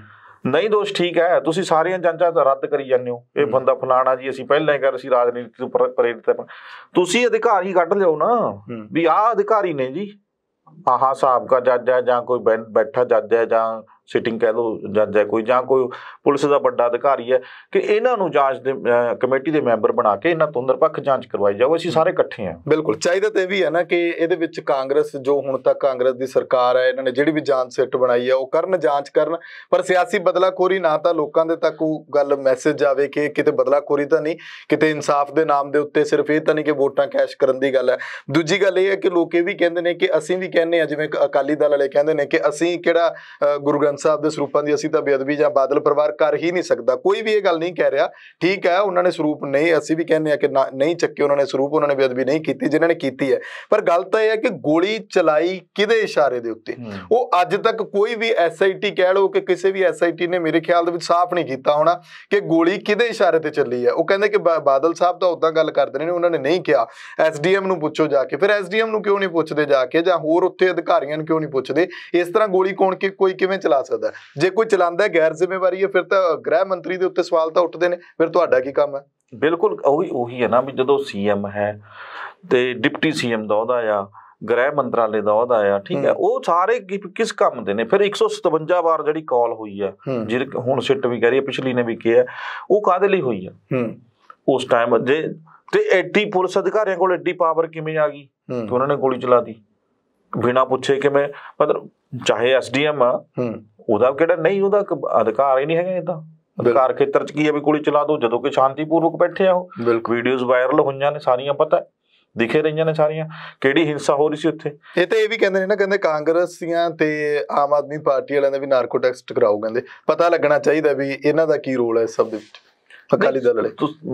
ਨਹੀਂ ਦੋਸ਼ ਠੀਕ ਹੈ ਤੁਸੀਂ ਸਾਰੀਆਂ ਜਾਂਚਾਂ ਤਾਂ ਰੱਦ ਕਰੀ ਜਾਂਦੇ ਹੋ ਇਹ ਬੰਦਾ ਫਲਾਣਾ ਜੀ ਅਸੀਂ ਪਹਿਲਾਂ ਹੀ ਕਰ ਅਸੀਂ ਰਾਜਨੀਤੀ ਤੋਂ ਪ੍ਰੇਰਿਤ ਹੈ ਤੁਸੀਂ ਅਧਿਕਾਰੀ ਕੱਢ ਲਿਓ ਨਾ ਵੀ ਆਹ ਅਧਿਕਾਰੀ ਨੇ ਜੀ ਆਹਾ ਸਾਬਕਾ ਜੱਜ ਹੈ ਜਾਂ ਕੋਈ ਬੈਠਾ ਜੱਜ ਹੈ ਜਾਂ ਸਿਟਿੰਗ ਕਹਿ ਲੋ ਜੱਜ ਹੈ ਕੋਈ ਜਾਂ ਕੋਈ ਪੁਲਿਸ ਦਾ ਵੱਡਾ ਅਧਿਕਾਰੀ ਹੈ ਕਿ ਇਹਨਾਂ ਨੂੰ ਜਾਂਚ ਦੇ ਕਮੇਟੀ ਦੇ ਮੈਂਬਰ ਬਣਾ ਕੇ ਇਹਨਾਂ ਤੋਂ ਨਿਰਪੱਖ ਜਾਂਚ ਕਰਵਾਈ ਜਾਵੇ ਅਸੀਂ ਸਾਰੇ ਇਕੱਠੇ ਆ ਬਿਲਕੁਲ ਚਾਹੀਦਾ ਤੇ ਵੀ ਹੈ ਨਾ ਕਿ ਇਹਦੇ ਵਿੱਚ ਕਾਂਗਰਸ ਜੋ ਹੁਣ ਤੱਕ ਕਾਂਗਰਸ ਦੀ ਸਰਕਾਰ ਹੈ ਇਹਨਾਂ ਨੇ ਜਿਹੜੀ ਵੀ ਜਾਂਚ ਸੈੱਟ ਬਣਾਈ ਹੈ ਉਹ ਕਰਨ ਜਾਂਚ ਕਰਨ ਪਰ ਸਿਆਸੀ ਬਦਲਾਖੋਰੀ ਨਾ ਤਾਂ ਲੋਕਾਂ ਦੇ ਤੱਕ ਉਹ ਗੱਲ ਮੈਸੇਜ ਜਾਵੇ ਕਿ ਕਿਤੇ ਬਦਲਾਖੋਰੀ ਤਾਂ ਨਹੀਂ ਕਿਤੇ ਇਨਸਾਫ ਦੇ ਨਾਮ ਦੇ ਉੱਤੇ ਸਿਰਫ ਇਹ ਤਾਂ ਨਹੀਂ ਕਿ ਵੋਟਾਂ ਕੈਸ਼ ਕਰਨ ਦੀ ਗੱਲ ਹੈ ਦੂਜੀ ਗੱਲ ਇਹ ਹੈ ਕਿ ਲੋਕ ਇਹ ਵੀ ਕਹਿੰਦੇ ਨੇ ਕਿ ਅਸੀਂ ਵੀ ਕਹਿੰਦੇ ਆ ਜਿਵੇਂ ਅਕਾਲੀ ਦਲ ਵਾਲੇ ਕਹਿੰਦੇ ਨੇ ਕਿ ਅਸੀਂ ਕਿਹੜਾ ਗੁਰੂ ਗ੍ਰੰਥ ਸਾਹਿਬ ਦੇ ਸਰੂਪਾਂ ਦੀ ਅਸੀਂ ਤਾਂ ਬੇਅਦਬੀ ਜਾਂ ਬਾਦਲ ਪਰਿਵਾਰ ਕਰ ਹੀ ਨਹੀਂ ਸਕਦਾ ਕੋਈ ਵੀ ਇਹ ਗੱਲ ਨਹੀਂ ਕਹਿ ਰਿਹਾ ਠੀਕ ਹੈ ਉਹਨਾਂ ਨੇ ਸਰੂਪ ਨਹੀਂ ਅਸੀਂ ਵੀ ਕਹਿੰਦੇ ਆ ਕਿ ਨਹੀਂ ਚੱਕੇ ਉਹਨਾਂ ਨੇ ਸਰੂਪ ਉਹਨਾਂ ਨੇ ਬੇਅਦਬੀ ਨਹੀਂ ਕੀਤੀ ਜਿਨ੍ਹਾਂ ਨੇ ਕੀਤੀ ਹੈ ਪਰ ਗੱਲ ਤਾਂ ਇਹ ਹੈ ਕਿ ਗੋਲੀ ਚਲਾਈ ਕਿਹਦੇ ਇਸ਼ਾਰੇ ਦੇ ਉੱਤੇ ਉਹ ਅੱਜ ਤੱਕ ਕੋਈ ਵੀ ਐਸਆਈਟੀ ਕਹਿ ਲੋ ਕਿ ਕਿਸੇ ਵੀ ਐਸਆਈਟੀ ਨੇ ਮੇਰੇ ਖਿਆਲ ਦੇ ਵਿੱਚ ਸਾਫ਼ ਨਹੀਂ ਕੀਤਾ ਹੋਣਾ ਕਿ ਗੋਲੀ ਕਿਹਦੇ ਇਸ਼ਾਰੇ ਤੇ ਚੱਲੀ ਹੈ ਉਹ ਕਹਿੰਦੇ ਕਿ ਬਾਦਲ ਸਾਹਿਬ ਤਾਂ ਉਦਾਂ ਗੱਲ ਕਰਦੇ ਨੇ ਉਹਨਾਂ ਨੇ ਨਹੀਂ ਕਿਹਾ ਐਸਡੀਐਮ ਨੂੰ ਪੁੱਛੋ ਜਾ ਕੇ ਫਿਰ ਐਸਡੀਐਮ ਨੂੰ ਕਿਉਂ ਨਹੀਂ ਪੁੱਛਦੇ ਜਾ ਕੇ ਜਾਂ ਹੋਰ ਉੱਥੇ ਅਧਿਕਾਰੀਆਂ ਨੂੰ ਕਿਉਂ ਨਹੀਂ ਪੁੱਛਦੇ ਇਸ ਤਰ੍ਹਾਂ ਗੋਲੀ ਕੌਣ ਕਿ ਕੋਈ ਕਿਵੇਂ ਚਲਾ ਸਕਦਾ ਜੇ ਕੋਈ ਚਲਾਉਂਦਾ ਗੈਰ ਜ਼ਿੰਮੇਵਾਰੀ ਹੈ ਫਿਰ ਤਾਂ ਗ੍ਰਹਿ ਮੰਤਰੀ ਦੇ ਉੱਤੇ ਸਵਾਲ ਤਾਂ ਉੱਠਦੇ ਨੇ ਫਿਰ ਤੁਹਾਡਾ ਕੀ ਕੰਮ ਹੈ ਬਿਲਕੁਲ ਉਹੀ ਉਹੀ ਹੈ ਨਾ ਵੀ ਜਦੋਂ ਸੀਐਮ ਹੈ ਤੇ ਡਿਪਟੀ ਸੀਐਮ ਦਾ ਉਹਦਾ ਆ ਗ੍ਰਹਿ ਮੰਤਰਾਲੇ ਦਾ ਉਹਦਾ ਆ ਠੀਕ ਹੈ ਉਹ ਸਾਰੇ ਕਿਸ ਕੰਮ ਦੇ ਨੇ ਫਿਰ 157 ਵਾਰ ਜਿਹੜੀ ਕਾਲ ਹੋਈ ਆ ਜਿਹੜੀ ਹੁਣ ਸਿੱਟ ਵੀ ਕਹਿ ਰਹੀ ਹੈ ਪਿਛਲੀ ਨੇ ਵੀ ਕਿਹਾ ਉਹ ਕਾਦੇ ਲਈ ਹੋਈ ਆ ਉਸ ਟਾਈਮ ਜੇ ਤੇ ਐਡੀ ਪੁਲਿਸ ਅਧਿਕਾਰੀਆਂ ਕੋਲ ਐਡੀ ਪਾਵਰ ਕਿਵੇਂ ਆ ਗਈ ਕਿ ਉਹਨਾਂ ਨੇ ਗੋਲੀ ਚਲਾ ਦਿੱਤੀ ਬਿਨਾ ਪੁੱਛੇ ਕਿ ਮੈਂ ਮਤਲਬ ਚਾਹੇ ਐਸਡੀਐਮ ਆ ਉਹਦਾ ਕਿਹੜਾ ਨਹੀਂ ਉਹਦਾ ਅਧਿਕਾਰ ਹੀ ਨਹੀਂ ਹੈਗਾ ਇਦਾਂ ਅਧਿਕਾਰ ਖੇਤਰ ਚ ਕੀ ਹੈ ਵੀ ਕੋਲੀ ਚਲਾ ਦੋ ਜਦੋਂ ਕਿ ਸ਼ਾਂਤੀਪੂਰਵਕ ਬੈਠੇ ਆ ਉਹ ਵੀਡੀਓਜ਼ ਵਾਇਰਲ ਹੋਈਆਂ ਨੇ ਸਾਰੀਆਂ ਪਤਾ ਹੈ ਦਿਖੇ ਰਹੀਆਂ ਨੇ ਸਾਰੀਆਂ ਕਿਹੜੀ ਹਿੰਸਾ ਹੋ ਰਹੀ ਸੀ ਉੱਥੇ ਇਹ ਤਾਂ ਇਹ ਵੀ ਕਹਿੰਦੇ ਨੇ ਨਾ ਕਹਿੰਦੇ ਕਾਂਗਰਸੀਆਂ ਤੇ ਆਮ ਆਦਮੀ ਪਾਰਟੀ ਵਾਲਿਆਂ ਦਾ ਵੀ ਨਾਰਕੋ ਟੈਸਟ ਕਹਿੰਦੇ ਪਤਾ ਲੱਗਣਾ ਚਾਹੀਦਾ ਵੀ ਇਹਨਾਂ ਦਾ ਕੀ ਰੋਲ ਹੈ ਸਭ ਦੇ ਵਿੱਚ ਅਕਾਲੀ ਦਲ ਵਾਲੇ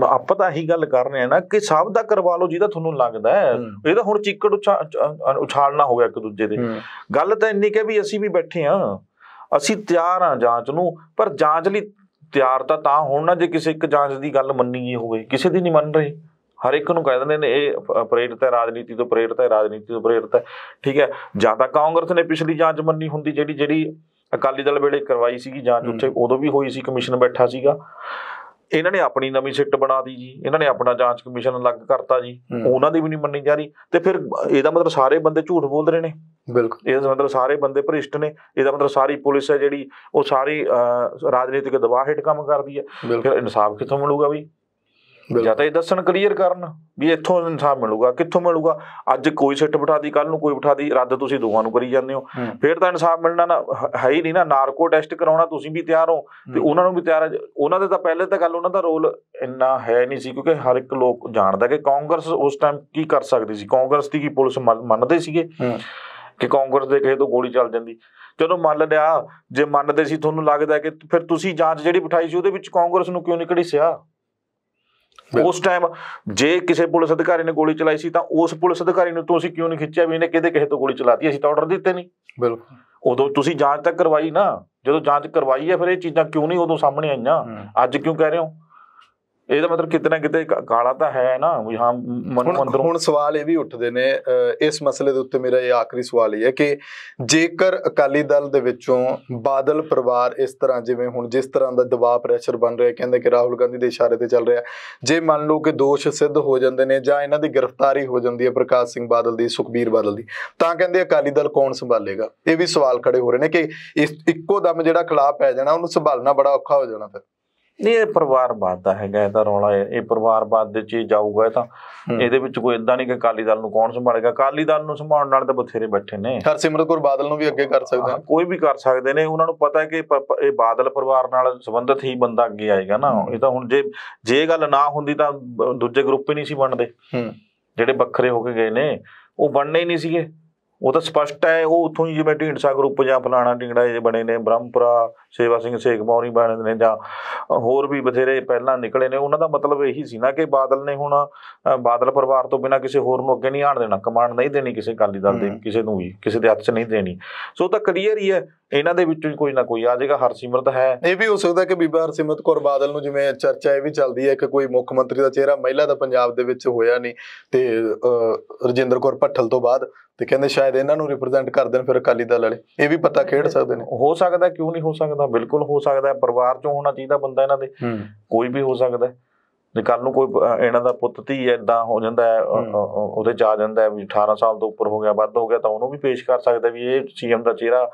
ਆਪਾਂ ਤਾਂ ਇਹੀ ਗੱਲ ਕਰ ਰਹੇ ਆ ਨਾ ਕਿ ਸਭ ਦਾ ਕਰਵਾ ਲਓ ਜਿਹਦਾ ਤੁਹਾਨੂੰ ਲੱਗਦਾ ਹੈ ਇਹ ਤਾਂ ਹੁਣ ਚਿੱਕੜ ਉਛਾਲਣਾ ਹੋ ਗਿਆ ਇੱਕ ਦੂਜੇ ਦੇ ਗੱਲ ਤਾਂ ਇੰਨੀ ਕਿ ਵੀ ਅਸੀਂ ਵੀ ਬੈਠੇ ਆ ਅਸੀਂ ਤਿਆਰ ਆ ਜਾਂਚ ਨੂੰ ਪਰ ਜਾਂਚ ਲਈ ਤਿਆਰ ਤਾਂ ਤਾਂ ਹੋਣ ਨਾ ਜੇ ਕਿਸੇ ਇੱਕ ਜਾਂਚ ਦੀ ਗੱਲ ਮੰਨੀ ਹੋਵੇ ਕਿਸੇ ਦੀ ਨਹੀਂ ਮੰਨ ਰਹੇ ਹਰ ਇੱਕ ਨੂੰ ਕਹਿ ਦਿੰਦੇ ਨੇ ਇਹ ਪ੍ਰੇਰਿਤ ਹੈ ਰਾਜਨੀਤੀ ਤੋਂ ਪ੍ਰੇਰਿਤ ਹੈ ਰਾਜਨੀਤੀ ਤੋਂ ਪ੍ਰੇਰਿਤ ਹੈ ਠੀਕ ਹੈ ਜਾਂ ਤਾਂ ਕਾਂਗਰਸ ਨੇ ਪਿਛਲੀ ਜਾਂਚ ਮੰਨੀ ਹੁੰਦੀ ਜਿਹੜੀ ਜਿਹੜੀ ਅਕਾਲੀ ਦਲ ਵੇਲੇ ਕਰਵਾਈ ਸੀਗੀ ਜਾਂਚ ਉੱਥੇ ਉਦੋਂ ਵੀ ਹੋਈ ਸੀ ਕਮਿਸ਼ਨ ਬੈਠਾ ਸੀਗਾ ਇਹਨਾਂ ਨੇ ਆਪਣੀ ਨਵੀਂ ਸਿੱਟ ਦੀ ਜੀ ਇਹਨਾਂ ਨੇ ਆਪਣਾ ਜਾਂਚ ਕਮਿਸ਼ਨ ਅਲੱਗ ਕਰਤਾ ਜੀ ਉਹਨਾਂ ਦੀ ਵੀ ਨਹੀਂ ਮੰਨੀ ਜਾ ਰਹੀ ਤੇ ਫਿਰ ਇਹਦਾ ਮਤਲਬ ਸਾਰੇ ਬੰਦੇ ਝੂਠ ਬੋਲ ਰਹੇ ਨੇ ਬਿਲਕੁਲ ਇਹਦਾ ਮਤਲਬ ਸਾਰੇ ਬੰਦੇ ਭ੍ਰਿਸ਼ਟ ਨੇ ਇਹਦਾ ਮਤਲਬ ਸਾਰੀ ਪੁਲਿਸ ਹੈ ਜਿਹੜੀ ਉਹ ਸਾਰੀ ਰਾਜਨੀਤਿਕ ਦਬਾਅ ਹੇਠ ਕੰਮ ਕਰਦੀ ਹੈ ਫਿਰ ਇਨਸਾਫ ਕਿੱਥੋਂ ਮਿਲੂਗਾ ਵੀ ਜਾਂ ਤਾਂ ਇਹ ਦੱਸਣ ਕਲੀਅਰ ਕਰਨ ਵੀ ਇੱਥੋਂ ਇਨਸਾਫ ਮਿਲੂਗਾ ਕਿੱਥੋਂ ਮਿਲੂਗਾ ਅੱਜ ਕੋਈ ਸਿੱਟ ਬਿਠਾ ਦੀ ਕੱਲ ਨੂੰ ਕੋਈ ਬਿਠਾ ਦੀ ਰੱਦ ਤੁਸੀਂ ਦੋਹਾਂ ਨੂੰ ਕਰੀ ਜਾਂਦੇ ਹੋ ਫਿਰ ਤਾਂ ਇਨਸਾਫ ਮਿਲਣਾ ਨਾ ਹੈ ਹੀ ਨਹੀਂ ਨਾ ਨਾਰਕੋ ਟੈਸਟ ਕਰਾਉਣਾ ਤੁਸੀਂ ਵੀ ਤਿਆਰ ਹੋ ਤੇ ਉਹਨਾਂ ਨੂੰ ਵੀ ਤਿਆਰ ਉਹਨਾਂ ਦੇ ਤਾਂ ਪਹਿਲੇ ਤਾਂ ਗੱਲ ਉਹਨਾਂ ਦਾ ਰੋਲ ਇੰਨਾ ਹੈ ਨਹੀਂ ਸੀ ਕਿਉਂਕਿ ਹਰ ਇੱਕ ਲੋਕ ਜਾਣਦਾ ਕਿ ਕਾਂਗਰਸ ਉਸ ਟਾਈਮ ਕੀ ਕਰ ਸਕਦੀ ਸੀ ਕਾਂਗਰਸ ਦੀ ਕੀ ਪੁਲਿਸ ਮੰਨਦੇ ਸੀਗੇ ਕਿ ਕਾਂਗਰਸ ਦੇ ਕਿਸੇ ਤੋਂ ਗੋਲੀ ਚੱਲ ਜਾਂਦੀ ਜਦੋਂ ਮੰਨ ਲਿਆ ਜੇ ਮੰਨਦੇ ਸੀ ਤੁਹਾਨੂੰ ਲੱਗਦਾ ਕਿ ਫਿਰ ਤੁਸੀਂ ਜਾਂਚ ਜਿਹੜੀ ਬਿਠਾਈ ਸੀ ਉਹਦੇ ਵਿੱਚ ਕਾਂਗਰਸ ਨੂੰ ਕਿਉਂ ਨਿਕੜੀ ਸਿਆ ਉਸ ਟਾਈਮ ਜੇ ਕਿਸੇ ਪੁਲਿਸ ਅਧਿਕਾਰੀ ਨੇ ਗੋਲੀ ਚਲਾਈ ਸੀ ਤਾਂ ਉਸ ਪੁਲਿਸ ਅਧਿਕਾਰੀ ਨੂੰ ਤੁਸੀਂ ਕਿਉਂ ਨਹੀਂ ਖਿੱਚਿਆ ਵੀ ਇਹਨੇ ਕਿਹਦੇ ਕਿਸੇ ਤੋਂ ਗੋਲੀ ਚਲਾਤੀ ਅਸੀਂ ਤਾਂ ਆਰਡਰ ਦਿੱਤੇ ਨਹੀਂ ਬਿਲਕੁਲ ਉਦੋਂ ਤੁਸੀਂ ਜਾਂਚ ਤਾਂ ਕਰਵਾਈ ਨਾ ਜਦੋਂ ਜਾਂਚ ਕਰਵਾਈ ਹੈ ਫਿਰ ਇਹ ਚੀਜ਼ਾਂ ਕਿਉਂ ਨਹੀਂ ਉਦੋਂ ਸਾਹਮਣੇ ਆਈਆਂ ਅੱਜ ਕਿਉਂ ਕਹਿ ਰਹੇ ਹੋ ਇਹਦਾ ਮਤਲਬ ਕਿਤੇ ਨਾ ਕਿਤੇ ਕਾਲਾ ਤਾਂ ਹੈ ਨਾ ਹਾਂ ਮਨ ਅੰਦਰੋਂ ਹੁਣ ਸਵਾਲ ਇਹ ਵੀ ਉੱਠਦੇ ਨੇ ਇਸ ਮਸਲੇ ਦੇ ਉੱਤੇ ਮੇਰਾ ਇਹ ਆਖਰੀ ਸਵਾਲ ਇਹ ਹੈ ਕਿ ਜੇਕਰ ਅਕਾਲੀ ਦਲ ਦੇ ਵਿੱਚੋਂ ਬਾਦਲ ਪਰਿਵਾਰ ਇਸ ਤਰ੍ਹਾਂ ਜਿਵੇਂ ਹੁਣ ਜਿਸ ਤਰ੍ਹਾਂ ਦਾ ਦਬਾਅ ਪ੍ਰੈਸ਼ਰ ਬਣ ਰਿਹਾ ਕਹਿੰਦੇ ਕਿ ਰਾਹੁਲ ਗਾਂਧੀ ਦੇ ਇਸ਼ਾਰੇ ਤੇ ਚੱਲ ਰਿਹਾ ਜੇ ਮੰਨ ਲਓ ਕਿ ਦੋਸ਼ ਸਿੱਧ ਹੋ ਜਾਂਦੇ ਨੇ ਜਾਂ ਇਹਨਾਂ ਦੀ ਗ੍ਰਿਫਤਾਰੀ ਹੋ ਜਾਂਦੀ ਹੈ ਪ੍ਰਕਾਸ਼ ਸਿੰਘ ਬਾਦਲ ਦੀ ਸੁਖਬੀਰ ਬਾਦਲ ਦੀ ਤਾਂ ਕਹਿੰਦੇ ਅਕਾਲੀ ਦਲ ਕੌਣ ਸੰਭਾਲੇਗਾ ਇਹ ਵੀ ਸਵਾਲ ਖੜੇ ਹੋ ਰਹੇ ਨੇ ਕਿ ਇਸ ਇੱਕੋ ਦਮ ਜਿਹੜਾ ਖਿਲਾਫ ਪੈ ਜਾਣਾ ਉਹਨੂੰ ਸੰਭਾਲਣਾ ਬੜਾ ਔਖਾ ਹੋ ਜਾਣਾ ਫਿਰ ਇਹ ਪਰਿਵਾਰਵਾਦ ਦਾ ਹੈਗਾ ਇਹਦਾ ਰੌਲਾ ਇਹ ਪਰਿਵਾਰਵਾਦ ਦੇ ਚ ਜਾਊਗਾ ਜਾਊਗਾ ਤਾਂ ਇਹਦੇ ਵਿੱਚ ਕੋਈ ਇਦਾਂ ਨਹੀਂ ਕਿ ਅਕਾਲੀ ਦਲ ਨੂੰ ਕੌਣ ਸੰਭਾਲੇਗਾ ਅਕਾਲੀ ਦਲ ਨੂੰ ਸੰਭਾਲਣ ਨਾਲ ਤਾਂ ਬਥੇਰੇ ਬੈਠੇ ਨੇ ਹਰਸਿਮਰਤ ਕੌਰ ਬਾਦਲ ਨੂੰ ਵੀ ਅੱਗੇ ਕਰ ਸਕਦੇ ਕੋਈ ਵੀ ਕਰ ਸਕਦੇ ਨੇ ਉਹਨਾਂ ਨੂੰ ਪਤਾ ਹੈ ਕਿ ਇਹ ਬਾਦਲ ਪਰਿਵਾਰ ਨਾਲ ਸੰਬੰਧਿਤ ਹੀ ਬੰਦਾ ਅੱਗੇ ਆਏਗਾ ਨਾ ਇਹ ਤਾਂ ਹੁਣ ਜੇ ਜੇ ਗੱਲ ਨਾ ਹੁੰਦੀ ਤਾਂ ਦੂਜੇ ਗਰੁੱਪ ਹੀ ਨਹੀਂ ਸੀ ਬਣਦੇ ਜਿਹੜੇ ਵੱਖਰੇ ਹੋ ਕੇ ਗਏ ਨੇ ਉਹ ਬਣਨੇ ਹੀ ਨਹੀਂ ਸੀਗੇ ਉਹ ਤਾਂ ਸਪਸ਼ਟ ਹੈ ਉਹ ਉਥੋਂ ਹੀ ਜਿਵੇਂ ਢੀਂਡਸਾ ਗਰੁੱਪ ਜਾਂ ਫਲਾਣਾ ਢਿੰਗੜਾ ਜੇ ਬਣੇ ਨੇ ਬ੍ਰਹਮਪੁਰਾ ਸੇਵਾ ਸਿੰਘ ਸੇਖ ਮੌਰੀ ਬਣੇ ਨੇ ਜਾਂ ਹੋਰ ਵੀ ਬਥੇਰੇ ਪਹਿਲਾਂ ਨਿਕਲੇ ਨੇ ਉਹਨਾਂ ਦਾ ਮਤਲਬ ਇਹੀ ਸੀ ਨਾ ਕਿ ਬਾਦਲ ਨੇ ਹੁਣ ਬਾਦਲ ਪਰਿਵਾਰ ਤੋਂ ਬਿਨਾ ਕਿਸੇ ਹੋਰ ਨੂੰ ਅੱਗੇ ਨਹੀਂ ਆਣ ਦੇਣਾ ਕਮਾਂਡ ਨਹੀਂ ਦੇਣੀ ਕਿਸੇ ਅਕਾਲੀ ਦਲ ਦੇ ਕਿਸੇ ਨੂੰ ਵੀ ਕਿਸੇ ਦੇ ਹੱਥ 'ਚ ਨਹੀਂ ਦੇਣੀ ਸੋ ਤਾਂ ਕਲੀਅਰ ਹੀ ਹੈ ਇਹਨਾਂ ਦੇ ਵਿੱਚੋਂ ਕੋਈ ਨਾ ਕੋਈ ਆ ਜਾਏਗਾ ਹਰਸਿਮਰਤ ਹੈ ਇਹ ਵੀ ਹੋ ਸਕਦਾ ਕਿ ਬੀਬਾ ਹਰਸਿਮਰਤ ਕੌਰ ਬਾਦਲ ਨੂੰ ਜਿਵੇਂ ਚਰਚਾ ਇਹ ਵੀ ਚੱਲਦੀ ਹੈ ਕਿ ਕੋਈ ਮੁੱਖ ਮੰਤਰੀ ਦਾ ਚਿਹਰਾ ਮਹਿਲਾ ਦਾ ਪੰਜਾਬ ਦੇ ਵਿੱਚ ਹੋਇਆ ਨਹੀਂ ਤੇ ਰਜਿੰਦਰ ਕੌਰ ਪੱਠਲ ਤੋਂ ਬਾਅਦ ਤੇ ਕਹਿੰਦੇ ਸ਼ਾਇਦ ਇਹਨਾਂ ਨੂੰ ਰਿਪਰੈਜ਼ੈਂਟ ਕਰ ਦੇਣ ਫਿਰ ਅਕਾਲੀ ਦਲ ਵਾਲੇ ਇਹ ਵੀ ਪਤਾ ਖੇਡ ਸਕਦੇ ਨੇ ਹੋ ਸਕਦਾ ਕਿਉਂ ਨਹੀਂ ਹੋ ਸਕਦਾ ਬਿਲਕੁਲ ਹੋ ਸਕਦਾ ਪਰਿਵਾਰ ਚੋਂ ਹੋਣਾ ਚਾਹੀਦਾ ਬੰਦਾ ਇਹਨਾਂ ਦੇ ਕੋਈ ਵੀ ਹੋ ਸਕਦਾ ਜੇ ਕੱਲ ਨੂੰ ਕੋਈ ਇਹਨਾਂ ਦਾ ਪੁੱਤ ਧੀ ਐਦਾਂ ਹੋ ਜਾਂਦਾ ਹੈ ਉਹਦੇ ਜਾ ਜਾਂਦਾ ਹੈ ਵੀ 18 ਸਾਲ ਤੋਂ ਉੱਪਰ ਹੋ ਗਿਆ ਵੱਧ ਹੋ ਗਿਆ ਤਾਂ ਉਹਨੂੰ ਵੀ ਪੇਸ਼ ਕਰ ਸਕਦਾ ਵੀ ਇਹ ਸੀਐਮ ਦਾ ਚਿਹਰਾ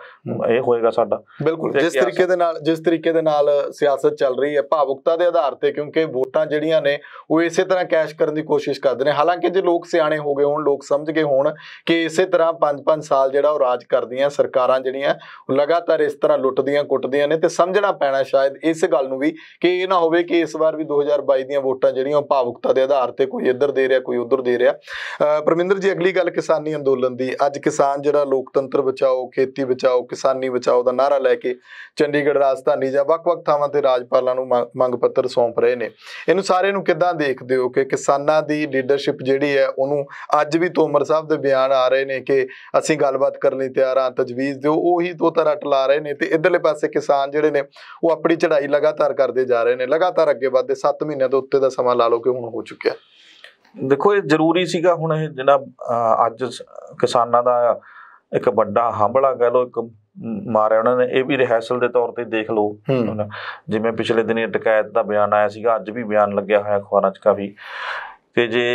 ਇਹ ਹੋਏਗਾ ਸਾਡਾ ਬਿਲਕੁਲ ਜਿਸ ਤਰੀਕੇ ਦੇ ਨਾਲ ਜਿਸ ਤਰੀਕੇ ਦੇ ਨਾਲ ਸਿਆਸਤ ਚੱਲ ਰਹੀ ਹੈ ਭਾਵੁਕਤਾ ਦੇ ਆਧਾਰ ਤੇ ਕਿਉਂਕਿ ਵੋਟਾਂ ਜਿਹੜੀਆਂ ਨੇ ਉਹ ਇਸੇ ਤਰ੍ਹਾਂ ਕੈਸ਼ ਕਰਨ ਦੀ ਕੋਸ਼ਿਸ਼ ਕਰਦੇ ਨੇ ਹਾਲਾਂਕਿ ਜੇ ਲੋਕ ਸਿਆਣੇ ਹੋ ਗਏ ਹੋਣ ਲੋਕ ਸਮਝ ਗਏ ਹੋਣ ਕਿ ਇਸੇ ਤਰ੍ਹਾਂ 5-5 ਸਾਲ ਜਿਹੜਾ ਉਹ ਰਾਜ ਕਰਦੀਆਂ ਸਰਕਾਰਾਂ ਜਿਹੜੀਆਂ ਲਗਾਤਾਰ ਇਸ ਤਰ੍ਹਾਂ ਲੁੱਟਦੀਆਂ ਕੁੱਟਦੀਆਂ ਨੇ ਤੇ ਸਮਝਣਾ ਪੈਣਾ ਸ਼ਾਇਦ ਇਸ ਗੱਲ ਨੂੰ ਵੀ ਕਿ ਇਹ ਨਾ ਹੋਵੇ ਕਿ ਇਸ ਵਾਰ ਵੀ 2022 ਦੀਆਂ ਵੋਟਾਂ ਜਿਹੜੀਆਂ ਉਹ ਭਾਵੁਕਤਾ ਦੇ ਆਧਾਰ ਤੇ ਕੋਈ ਇੱਧਰ ਦੇ ਰਿਹਾ ਕੋਈ ਉੱਧਰ ਦੇ ਰਿਹਾ ਪਰਮਿੰਦਰ ਜੀ ਅਗਲੀ ਗੱਲ ਕਿਸਾਨੀ ਅੰਦੋਲਨ ਦੀ ਅੱਜ ਕਿਸਾਨ ਜਿਹੜਾ ਲੋਕਤੰਤਰ ਬਚਾਓ ਖੇਤੀ ਬਚਾਓ ਕਿਸਾਨੀ ਬਚਾਓ ਦਾ ਨਾਰਾ ਲੈ ਕੇ ਚੰਡੀਗੜ੍ਹ ਰਾਜਧਾਨੀ ਜਾਂ ਵੱਖ-ਵੱਖ ਥਾਵਾਂ ਤੇ ਰਾਜਪਾਲਾਂ ਨੂੰ ਮੰਗ ਪੱਤਰ ਸੌਂਪ ਰਹੇ ਨੇ ਇਹਨੂੰ ਸਾਰੇ ਨੂੰ ਕਿੱਦਾਂ ਦੇਖਦੇ ਹੋ ਕਿ ਕਿਸਾਨਾਂ ਦੀ ਲੀਡਰਸ਼ਿਪ ਜਿਹੜੀ ਹੈ ਉਹਨੂੰ ਅੱਜ ਵੀ ਤੋਮਰ ਸਾਹਿਬ ਦੇ ਬਿਆਨ ਆ ਰਹੇ ਨੇ ਕਿ ਅਸੀਂ ਗੱਲਬਾਤ ਕਰਨ ਲਈ ਤਿਆਰ ਹਾਂ ਤਜਵੀਜ਼ ਦਿਓ ਉਹੀ ਦੋ ਤਰ੍ਹਾਂ ਟਲਾ ਰਹੇ ਨੇ ਤੇ ਇਧਰਲੇ ਪਾਸੇ ਕਿਸਾਨ ਜਿਹੜੇ ਨੇ ਉਹ ਆਪਣੀ ਚੜ੍ਹਾਈ ਲਗਾਤਾਰ ਕਰਦੇ ਜਾ ਰਹੇ ਨੇ ਲਗਾਤਾਰ ਅੱਗੇ ਵੱਧਦੇ 7 ਮਹੀਨਿਆਂ ਤੋਂ ਉੱਤੇ ਹਫ਼ਤੇ ਦਾ ਸਮਾਂ ਲਾ ਲਓ ਕਿ ਹੁਣ ਹੋ ਚੁੱਕਿਆ ਦੇਖੋ ਇਹ ਜ਼ਰੂਰੀ ਸੀਗਾ ਹੁਣ ਇਹ ਜਿਹੜਾ ਅੱਜ ਕਿਸਾਨਾਂ ਦਾ ਇੱਕ ਵੱਡਾ ਹੰਬਲਾ ਕਹਿ ਲਓ ਇੱਕ ਮਾਰਿਆ ਉਹਨਾਂ ਨੇ ਇਹ ਵੀ ਰਿਹਾਸਲ ਦੇ ਤੌਰ ਤੇ ਦੇਖ ਲਓ ਜਿਵੇਂ ਪਿਛਲੇ ਦਿਨੀ ਟਕਾਇਤ ਦਾ ਬਿਆਨ ਆਇਆ ਸੀਗਾ ਅੱਜ ਵੀ ਬਿਆਨ ਲੱਗਿਆ ਹੋਇਆ ਅਖਬਾਰਾਂ 'ਚ ਕਾਫੀ ਕਿ ਜੇ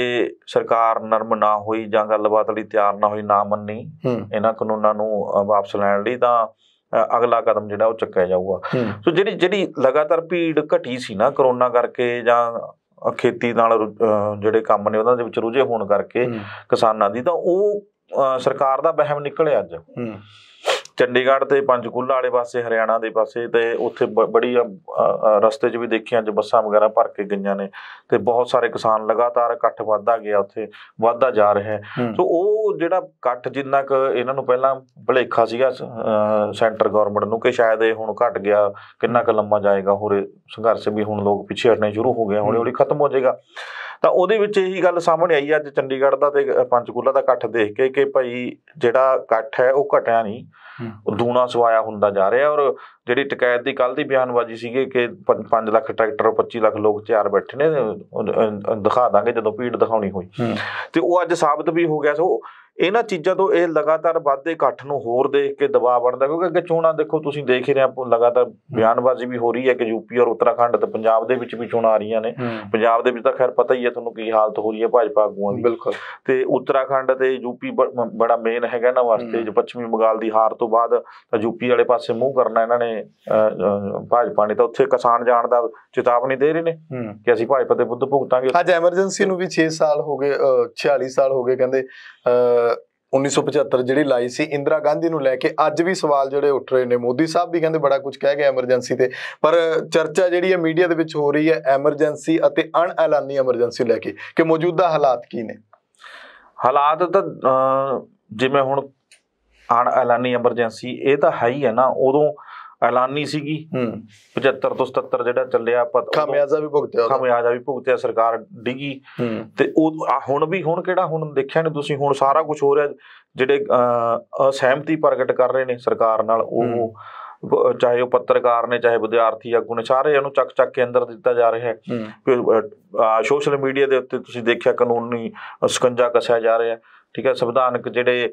ਸਰਕਾਰ ਨਰਮ ਨਾ ਹੋਈ ਜਾਂ ਗੱਲਬਾਤ ਲਈ ਤਿਆਰ ਨਾ ਹੋਈ ਨਾ ਮੰਨੀ ਇਹਨਾਂ ਕਾਨੂੰਨਾਂ ਨੂੰ ਵਾਪਸ ਲੈਣ ਲਈ ਤਾਂ ਅਗਲਾ ਕਦਮ ਜਿਹੜਾ ਉਹ ਚੱਕਿਆ ਜਾਊਗਾ ਸੋ ਜਿਹੜੀ ਜਿਹੜੀ ਲਗਾਤਾਰ ਭੀੜ ਘਟੀ ਸੀ ਨਾ ਕਰੋਨਾ ਕਰਕੇ ਜਾਂ ਖੇਤੀ ਨਾਲ ਜਿਹੜੇ ਕੰਮ ਨੇ ਉਹਨਾਂ ਦੇ ਵਿੱਚ ਰੁਝੇ ਹੋਣ ਕਰਕੇ ਕਿਸਾਨਾਂ ਦੀ ਤਾਂ ਉਹ ਸਰਕਾਰ ਦਾ ਬਹਿਮ ਨਿਕਲਿਆ ਅੱਜ ਚੰਡੀਗੜ੍ਹ ਤੇ ਪੰਚਕੂਲਾ ਵਾਲੇ ਪਾਸੇ ਹਰਿਆਣਾ ਦੇ ਪਾਸੇ ਤੇ ਉੱਥੇ ਬੜੀ ਰਸਤੇ 'ਚ ਵੀ ਦੇਖਿਆ ਜ ਬੱਸਾਂ ਵਗੈਰਾ ਭਰ ਕੇ ਗਈਆਂ ਨੇ ਤੇ ਬਹੁਤ ਸਾਰੇ ਕਿਸਾਨ ਲਗਾਤਾਰ ਇਕੱਠ ਵਾਧਾ ਗਿਆ ਉੱਥੇ ਵਾਧਾ ਜਾ ਰਿਹਾ ਸੋ ਉਹ ਜਿਹੜਾ ਇਕੱਠ ਜਿੰਨਾ ਕਿ ਇਹਨਾਂ ਨੂੰ ਪਹਿਲਾਂ ਭਲੇਖਾ ਸੀਗਾ ਸੈਂਟਰ ਗਵਰਨਮੈਂਟ ਨੂੰ ਕਿ ਸ਼ਾਇਦ ਇਹ ਹੁਣ ਘਟ ਗਿਆ ਕਿੰਨਾ ਕੁ ਲੰਮਾ ਜਾਏਗਾ ਹੋਰ ਸੰਘਰਸ਼ ਵੀ ਹੁਣ ਲੋਕ ਪਿੱਛੇ ਹਟਣੇ ਸ਼ੁਰੂ ਹੋ ਗਏ ਉਹ ਹੌਲੀ ਖਤਮ ਹੋ ਜਾਏਗਾ ਤਾਂ ਉਹਦੇ ਵਿੱਚ ਇਹੀ ਗੱਲ ਸਾਹਮਣੇ ਆਈ ਅੱਜ ਚੰਡੀਗੜ੍ਹ ਦਾ ਤੇ ਪੰਚਕੂਲਾ ਦਾ ਇਕੱਠ ਦੇਖ ਕੇ ਕਿ ਭਾਈ ਜਿਹੜਾ ਇਕੱਠ ਹੈ ਉਹ ਘਟਿਆ ਨਹੀਂ ਉਹ ਦੂਣਾ ਸਵਾਇਆ ਹੁੰਦਾ ਜਾ ਰਿਹਾ ਔਰ ਜਿਹੜੀ ਟਿਕਾਇਤ ਦੀ ਕੱਲ ਦੀ ਬਿਆਨਬਾਜ਼ੀ ਸੀਗੀ ਕਿ 5 ਲੱਖ ਟਰੈਕਟਰ 25 ਲੱਖ ਲੋਕ ਤਿਆਰ ਬੈਠੇ ਨੇ ਦਿਖਾ ਦਾਂਗੇ ਜਦੋਂ ਪੀੜ ਦਿਖਾਉਣੀ ਹੋਈ ਤੇ ਉਹ ਅੱਜ ਸਾਬਤ ਵੀ ਹੋ ਗਿਆ ਸੋ ਇਹਨਾਂ ਚੀਜ਼ਾਂ ਤੋਂ ਇਹ ਲਗਾਤਾਰ ਵਾਧੇ ਇਕੱਠ ਨੂੰ ਹੋਰ ਦੇਖ ਕੇ ਦਬਾਅ ਬਣਦਾ ਕਿਉਂਕਿ ਅੱਗੇ ਚੋਣਾਂ ਦੇਖੋ ਤੁਸੀਂ ਦੇਖ ਹੀ ਰਹੇ ਹੋ ਲਗਾਤਾਰ ਬਿਆਨਬਾਜ਼ੀ ਵੀ ਹੋ ਰਹੀ ਹੈ ਕਿ ਯੂਪੀ ਔਰ ਉੱਤਰਾਖੰਡ ਤੇ ਪੰਜਾਬ ਦੇ ਵਿੱਚ ਵੀ ਚੋਣਾਂ ਆ ਰਹੀਆਂ ਨੇ ਪੰਜਾਬ ਦੇ ਵਿੱਚ ਤਾਂ ਖੈਰ ਪਤਾ ਹੀ ਹੈ ਤੁਹਾਨੂੰ ਕੀ ਹਾਲਤ ਹੋ ਰਹੀ ਹੈ ਭਾਜਪਾ ਆਗੂਆਂ ਦੀ ਬਿਲਕੁਲ ਤੇ ਉੱਤਰਾਖੰਡ ਤੇ ਯੂਪੀ ਬੜਾ ਮੇਨ ਹੈਗਾ ਨਾ ਵਾਸਤੇ ਜੋ ਪੱਛਮੀ ਬੰਗਾਲ ਦੀ ਹਾਰ ਤੋਂ ਬਾਅਦ ਤਾਂ ਯੂਪੀ ਵਾਲੇ ਪਾਸੇ ਮੂੰਹ ਕਰਨਾ ਇਹਨਾਂ ਨੇ ਭਾਜਪਾ ਨੇ ਤਾਂ ਉੱਥੇ ਕਿਸਾਨ ਜਾਣ ਦਾ ਚੇਤਾਵਨੀ ਦੇ ਰਹੇ ਨੇ ਕਿ ਅਸੀਂ ਭਾਜਪਾ ਦੇ ਬੁੱਧ ਭੁਗਤਾਂਗੇ ਅੱਜ ਐਮਰਜੈਂਸੀ ਨੂੰ ਵੀ 6 ਸਾਲ ਹੋ ਗਏ 46 ਸਾਲ ਹੋ ਗਏ ਕਹਿੰਦੇ 1975 ਜਿਹੜੀ ਲਾਈ ਸੀ ਇੰਦਰਾ ਗਾਂਧੀ ਨੂੰ ਲੈ ਕੇ ਅੱਜ ਵੀ ਸਵਾਲ ਜਿਹੜੇ ਉੱਠ ਰਹੇ ਨੇ ਮੋਦੀ ਸਾਹਿਬ ਵੀ ਕਹਿੰਦੇ ਬੜਾ ਕੁਝ ਕਹਿ ਗਏ ਐਮਰਜੈਂਸੀ ਤੇ ਪਰ ਚਰਚਾ ਜਿਹੜੀ ਹੈ ਮੀਡੀਆ ਦੇ ਵਿੱਚ ਹੋ ਰਹੀ ਹੈ ਐਮਰਜੈਂਸੀ ਅਤੇ ਅਣ ਐਲਾਨੀ ਐਮਰਜੈਂਸੀ ਲੈ ਕੇ ਕਿ ਮੌਜੂਦਾ ਹਾਲਾਤ ਕੀ ਨੇ ਹਾਲਾਤ ਤਾਂ ਜਿਵੇਂ ਹੁਣ ਅਣ ਐਲਾਨੀ ਐਮਰਜੈਂਸੀ ਇਹ ਤਾਂ ਹੈ ਹੀ ਹੈ ਨਾ ਉਦੋਂ ਐਲਾਨੀ ਸੀਗੀ ਹੂੰ 75 ਤੋਂ 77 ਜਿਹੜਾ ਚੱਲਿਆ ਖਮਿਆਜ਼ਾ ਵੀ ਭੁਗਤਿਆ ਖਮਿਆਜ਼ਾ ਵੀ ਭੁਗਤਿਆ ਸਰਕਾਰ ਡਿੱਗੀ ਹੂੰ ਤੇ ਉਹ ਹੁਣ ਵੀ ਹੁਣ ਕਿਹੜਾ ਹੁਣ ਦੇਖਿਆ ਨੇ ਤੁਸੀਂ ਹੁਣ ਸਾਰਾ ਕੁਝ ਹੋ ਰਿਹਾ ਜਿਹੜੇ ਸਹਿਮਤੀ ਪ੍ਰਗਟ ਕਰ ਰਹੇ ਨੇ ਸਰਕਾਰ ਨਾਲ ਉਹ ਚਾਹੇ ਉਹ ਪੱਤਰਕਾਰ ਨੇ ਚਾਹੇ ਵਿਦਿਆਰਥੀ ਆ ਨੇ ਸਾਰੇ ਇਹਨੂੰ ਚੱਕ ਚੱਕ ਕੇ ਅੰਦਰ ਦਿੱਤਾ ਜਾ ਰਿਹਾ ਹੈ ਕਿ ਸੋਸ਼ਲ ਮੀਡੀਆ ਦੇ ਉੱਤੇ ਤੁਸੀਂ ਦੇਖਿਆ ਕਾਨੂੰਨੀ ਸਕੰਜਾ ਕਸਿਆ ਜਾ ਰਿਹਾ ਠੀਕ ਹੈ ਸੰਵਿਧਾਨਕ ਜਿਹੜੇ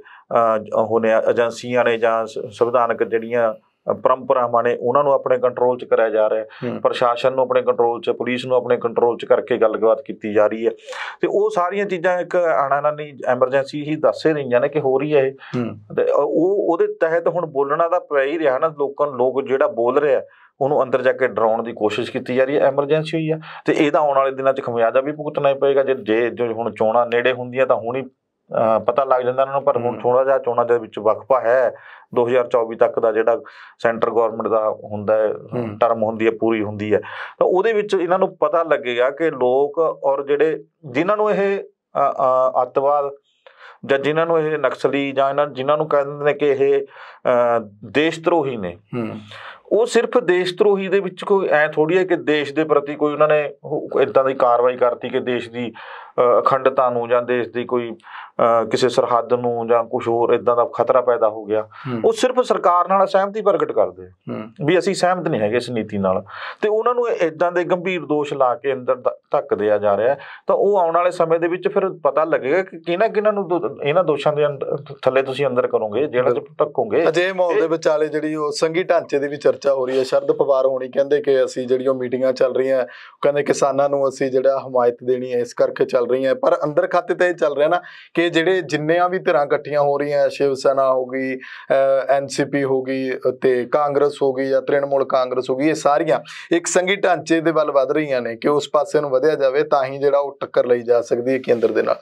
ਹੋਣੇ ਏਜੰਸੀਆਂ ਨੇ ਜਾਂ ਸੰਵਿਧਾਨਕ ਜਿਹੜੀਆਂ ਪਰੰਪਰਾਵਾਂ ਨੇ ਉਹਨਾਂ ਨੂੰ ਆਪਣੇ ਕੰਟਰੋਲ 'ਚ ਕਰਿਆ ਜਾ ਰਿਹਾ ਹੈ ਪ੍ਰਸ਼ਾਸਨ ਨੂੰ ਆਪਣੇ ਕੰਟਰੋਲ 'ਚ ਪੁਲਿਸ ਨੂੰ ਆਪਣੇ ਕੰਟਰੋਲ 'ਚ ਕਰਕੇ ਗੱਲਬਾਤ ਕੀਤੀ ਜਾ ਰਹੀ ਹੈ ਤੇ ਉਹ ਸਾਰੀਆਂ ਚੀਜ਼ਾਂ ਇੱਕ ਨਹੀਂ ਐਮਰਜੈਂਸੀ ਹੀ ਦੱਸੇ ਰਹੀਆਂ ਨੇ ਕਿ ਹੋ ਰਹੀ ਹੈ ਇਹ ਉਹ ਉਹਦੇ ਤਹਿਤ ਹੁਣ ਬੋਲਣਾ ਤਾਂ ਪੈ ਹੀ ਰਿਹਾ ਨਾ ਲੋਕਾਂ ਲੋਕ ਜਿਹੜਾ ਬੋਲ ਰਿਹਾ ਉਹਨੂੰ ਅੰਦਰ ਜਾ ਕੇ ਡਰਾਉਣ ਦੀ ਕੋਸ਼ਿਸ਼ ਕੀਤੀ ਜਾ ਰਹੀ ਹੈ ਐਮਰਜੈਂਸੀ ਹੋਈ ਆ ਤੇ ਇਹਦਾ ਆਉਣ ਵਾਲੇ ਦਿਨਾਂ 'ਚ ਖਮਿਆਜ਼ਾ ਵੀ ਭੁਗਤਣਾ ਪਏਗਾ ਜੇ ਜੇ ਹੁਣ ਚੋਣਾਂ ਨੇੜੇ ਹੁੰਦੀਆਂ ਤਾਂ ਹੁਣੀ ਪਤਾ ਲੱਗ ਜਾਂਦਾ ਇਹਨਾਂ ਨੂੰ ਪਰ ਹੁਣ ਥੋੜਾ ਜਿਹਾ ਚੋਣਾਂ ਦੇ ਵਿੱਚ ਵਕਫਾ ਹੈ 2024 ਤੱਕ ਦਾ ਜਿਹੜਾ ਸੈਂਟਰ ਗਵਰਨਮੈਂਟ ਦਾ ਹੁੰਦਾ ਹੈ ਟਰਮ ਹੁੰਦੀ ਹੈ ਪੂਰੀ ਹੁੰਦੀ ਹੈ ਤਾਂ ਉਹਦੇ ਵਿੱਚ ਇਹਨਾਂ ਨੂੰ ਪਤਾ ਲੱਗੇਗਾ ਕਿ ਲੋਕ ਔਰ ਜਿਹੜੇ ਜਿਨ੍ਹਾਂ ਨੂੰ ਇਹ ਅੱਤਵਾਦ ਜਾਂ ਜਿਨ੍ਹਾਂ ਨੂੰ ਇਹ ਨਕਸਲੀ ਜਾਂ ਇਹਨਾਂ ਜਿਨ੍ਹਾਂ ਨੂੰ ਕਹਿੰਦੇ ਨੇ ਕਿ ਇਹ ਦੇਸ਼ ਨੇ ਉਹ ਸਿਰਫ ਦੇਸ਼ ਦੇ ਵਿੱਚ ਕੋਈ ਐ ਥੋੜੀ ਹੈ ਕਿ ਦੇਸ਼ ਦੇ ਪ੍ਰਤੀ ਕੋਈ ਉਹਨਾਂ ਨੇ ਇਦਾਂ ਦੀ ਕਾਰਵਾਈ ਕਰਤੀ ਕਿ ਦੇਸ਼ ਦੀ ਅਖੰਡਤਾ ਨੂੰ ਜਾਂ ਦੇਸ਼ ਦੀ ਕੋਈ ਕਿਸੇ ਸਰਹੱਦ ਨੂੰ ਜਾਂ ਕੁਝ ਹੋਰ ਇਦਾਂ ਦਾ ਖਤਰਾ ਪੈਦਾ ਹੋ ਗਿਆ ਉਹ ਸਿਰਫ ਸਰਕਾਰ ਨਾਲ ਸਹਿਮਤੀ ਪ੍ਰਗਟ ਕਰਦੇ ਵੀ ਅਸੀਂ ਸਹਿਮਤ ਨਹੀਂ ਹੈਗੇ ਇਸ ਨੀਤੀ ਨਾਲ ਤੇ ਉਹਨਾਂ ਨੂੰ ਇਦਾਂ ਦੇ ਗੰਭੀਰ ਦੋਸ਼ ਲਾ ਕੇ ਅੰਦਰ ਧੱਕ ਦਿਆ ਜਾ ਰਿਹਾ ਤਾਂ ਉਹ ਆਉਣ ਵਾਲੇ ਸਮੇਂ ਦੇ ਵਿੱਚ ਫਿਰ ਪਤਾ ਲੱਗੇਗਾ ਕਿ ਕਿਹਨਾਂ ਕਿਹਨਾਂ ਨੂੰ ਇਹਨਾਂ ਦੋਸ਼ਾਂ ਦੇ ਥੱਲੇ ਤੁਸੀਂ ਅੰਦਰ ਕਰੋਗੇ ਜਿਹੜਾ ਚ ਧੱਕੋਗੇ ਅਜੇ ਮੌਲ ਦੇ ਵਿਚਾਲੇ ਜਿਹੜੀ ਉਹ ਸੰਗੀ ਢਾਂਚੇ ਦੀ ਵੀ ਚਰਚਾ ਹੋ ਰਹੀ ਹੈ ਸ਼ਰਦ ਪਵਾਰ ਹੋਣੀ ਕਹਿੰਦੇ ਕਿ ਅਸੀਂ ਜਿਹੜੀਆਂ ਮੀਟਿੰਗਾਂ ਚੱਲ ਰਹੀਆਂ ਕਹਿੰਦੇ ਕਿਸਾਨਾਂ ਨੂੰ ਅਸੀਂ ਜਿਹੜਾ ਹਮਾਇਤ ਦੇਣੀ ਹੈ ਇਸ ਕਰਕੇ ਚੱਲ ਰਹੀਆਂ ਪਰ ਅੰਦਰ ਖਾਤੇ ਤੇ ਇਹ ਚੱਲ ਰਿਹਾ ਨਾ ਕਿ ਜਿਹੜੇ ਜਿੰਨੀਆਂ ਵੀ ਧਿਰਾਂ ਇਕੱਠੀਆਂ ਹੋ ਰਹੀਆਂ ਸ਼ਿਵ ਸੈਨਾ ਹੋ ਗਈ ਐਨਸੀਪੀ ਹੋ ਗਈ ਤੇ ਕਾਂਗਰਸ ਹੋ ਗਈ ਜਾਂ ਤ੍ਰਿਣਮੂਲ ਕਾਂਗਰਸ ਹੋ ਗਈ ਇਹ ਸਾਰੀਆਂ ਇੱਕ ਸੰਗੀ ਢਾਂਚੇ ਦੇ ਵੱਲ ਵਧ ਰਹੀਆਂ ਨੇ ਕਿ ਉਸ ਪਾਸੇ ਨੂੰ ਵਧਿਆ ਜਾਵੇ ਤਾਂ ਹੀ ਜਿਹੜਾ ਉਹ ਟੱਕਰ ਲਈ ਜਾ ਸਕਦੀ ਹੈ ਕੇਂਦਰ ਦੇ ਨਾਲ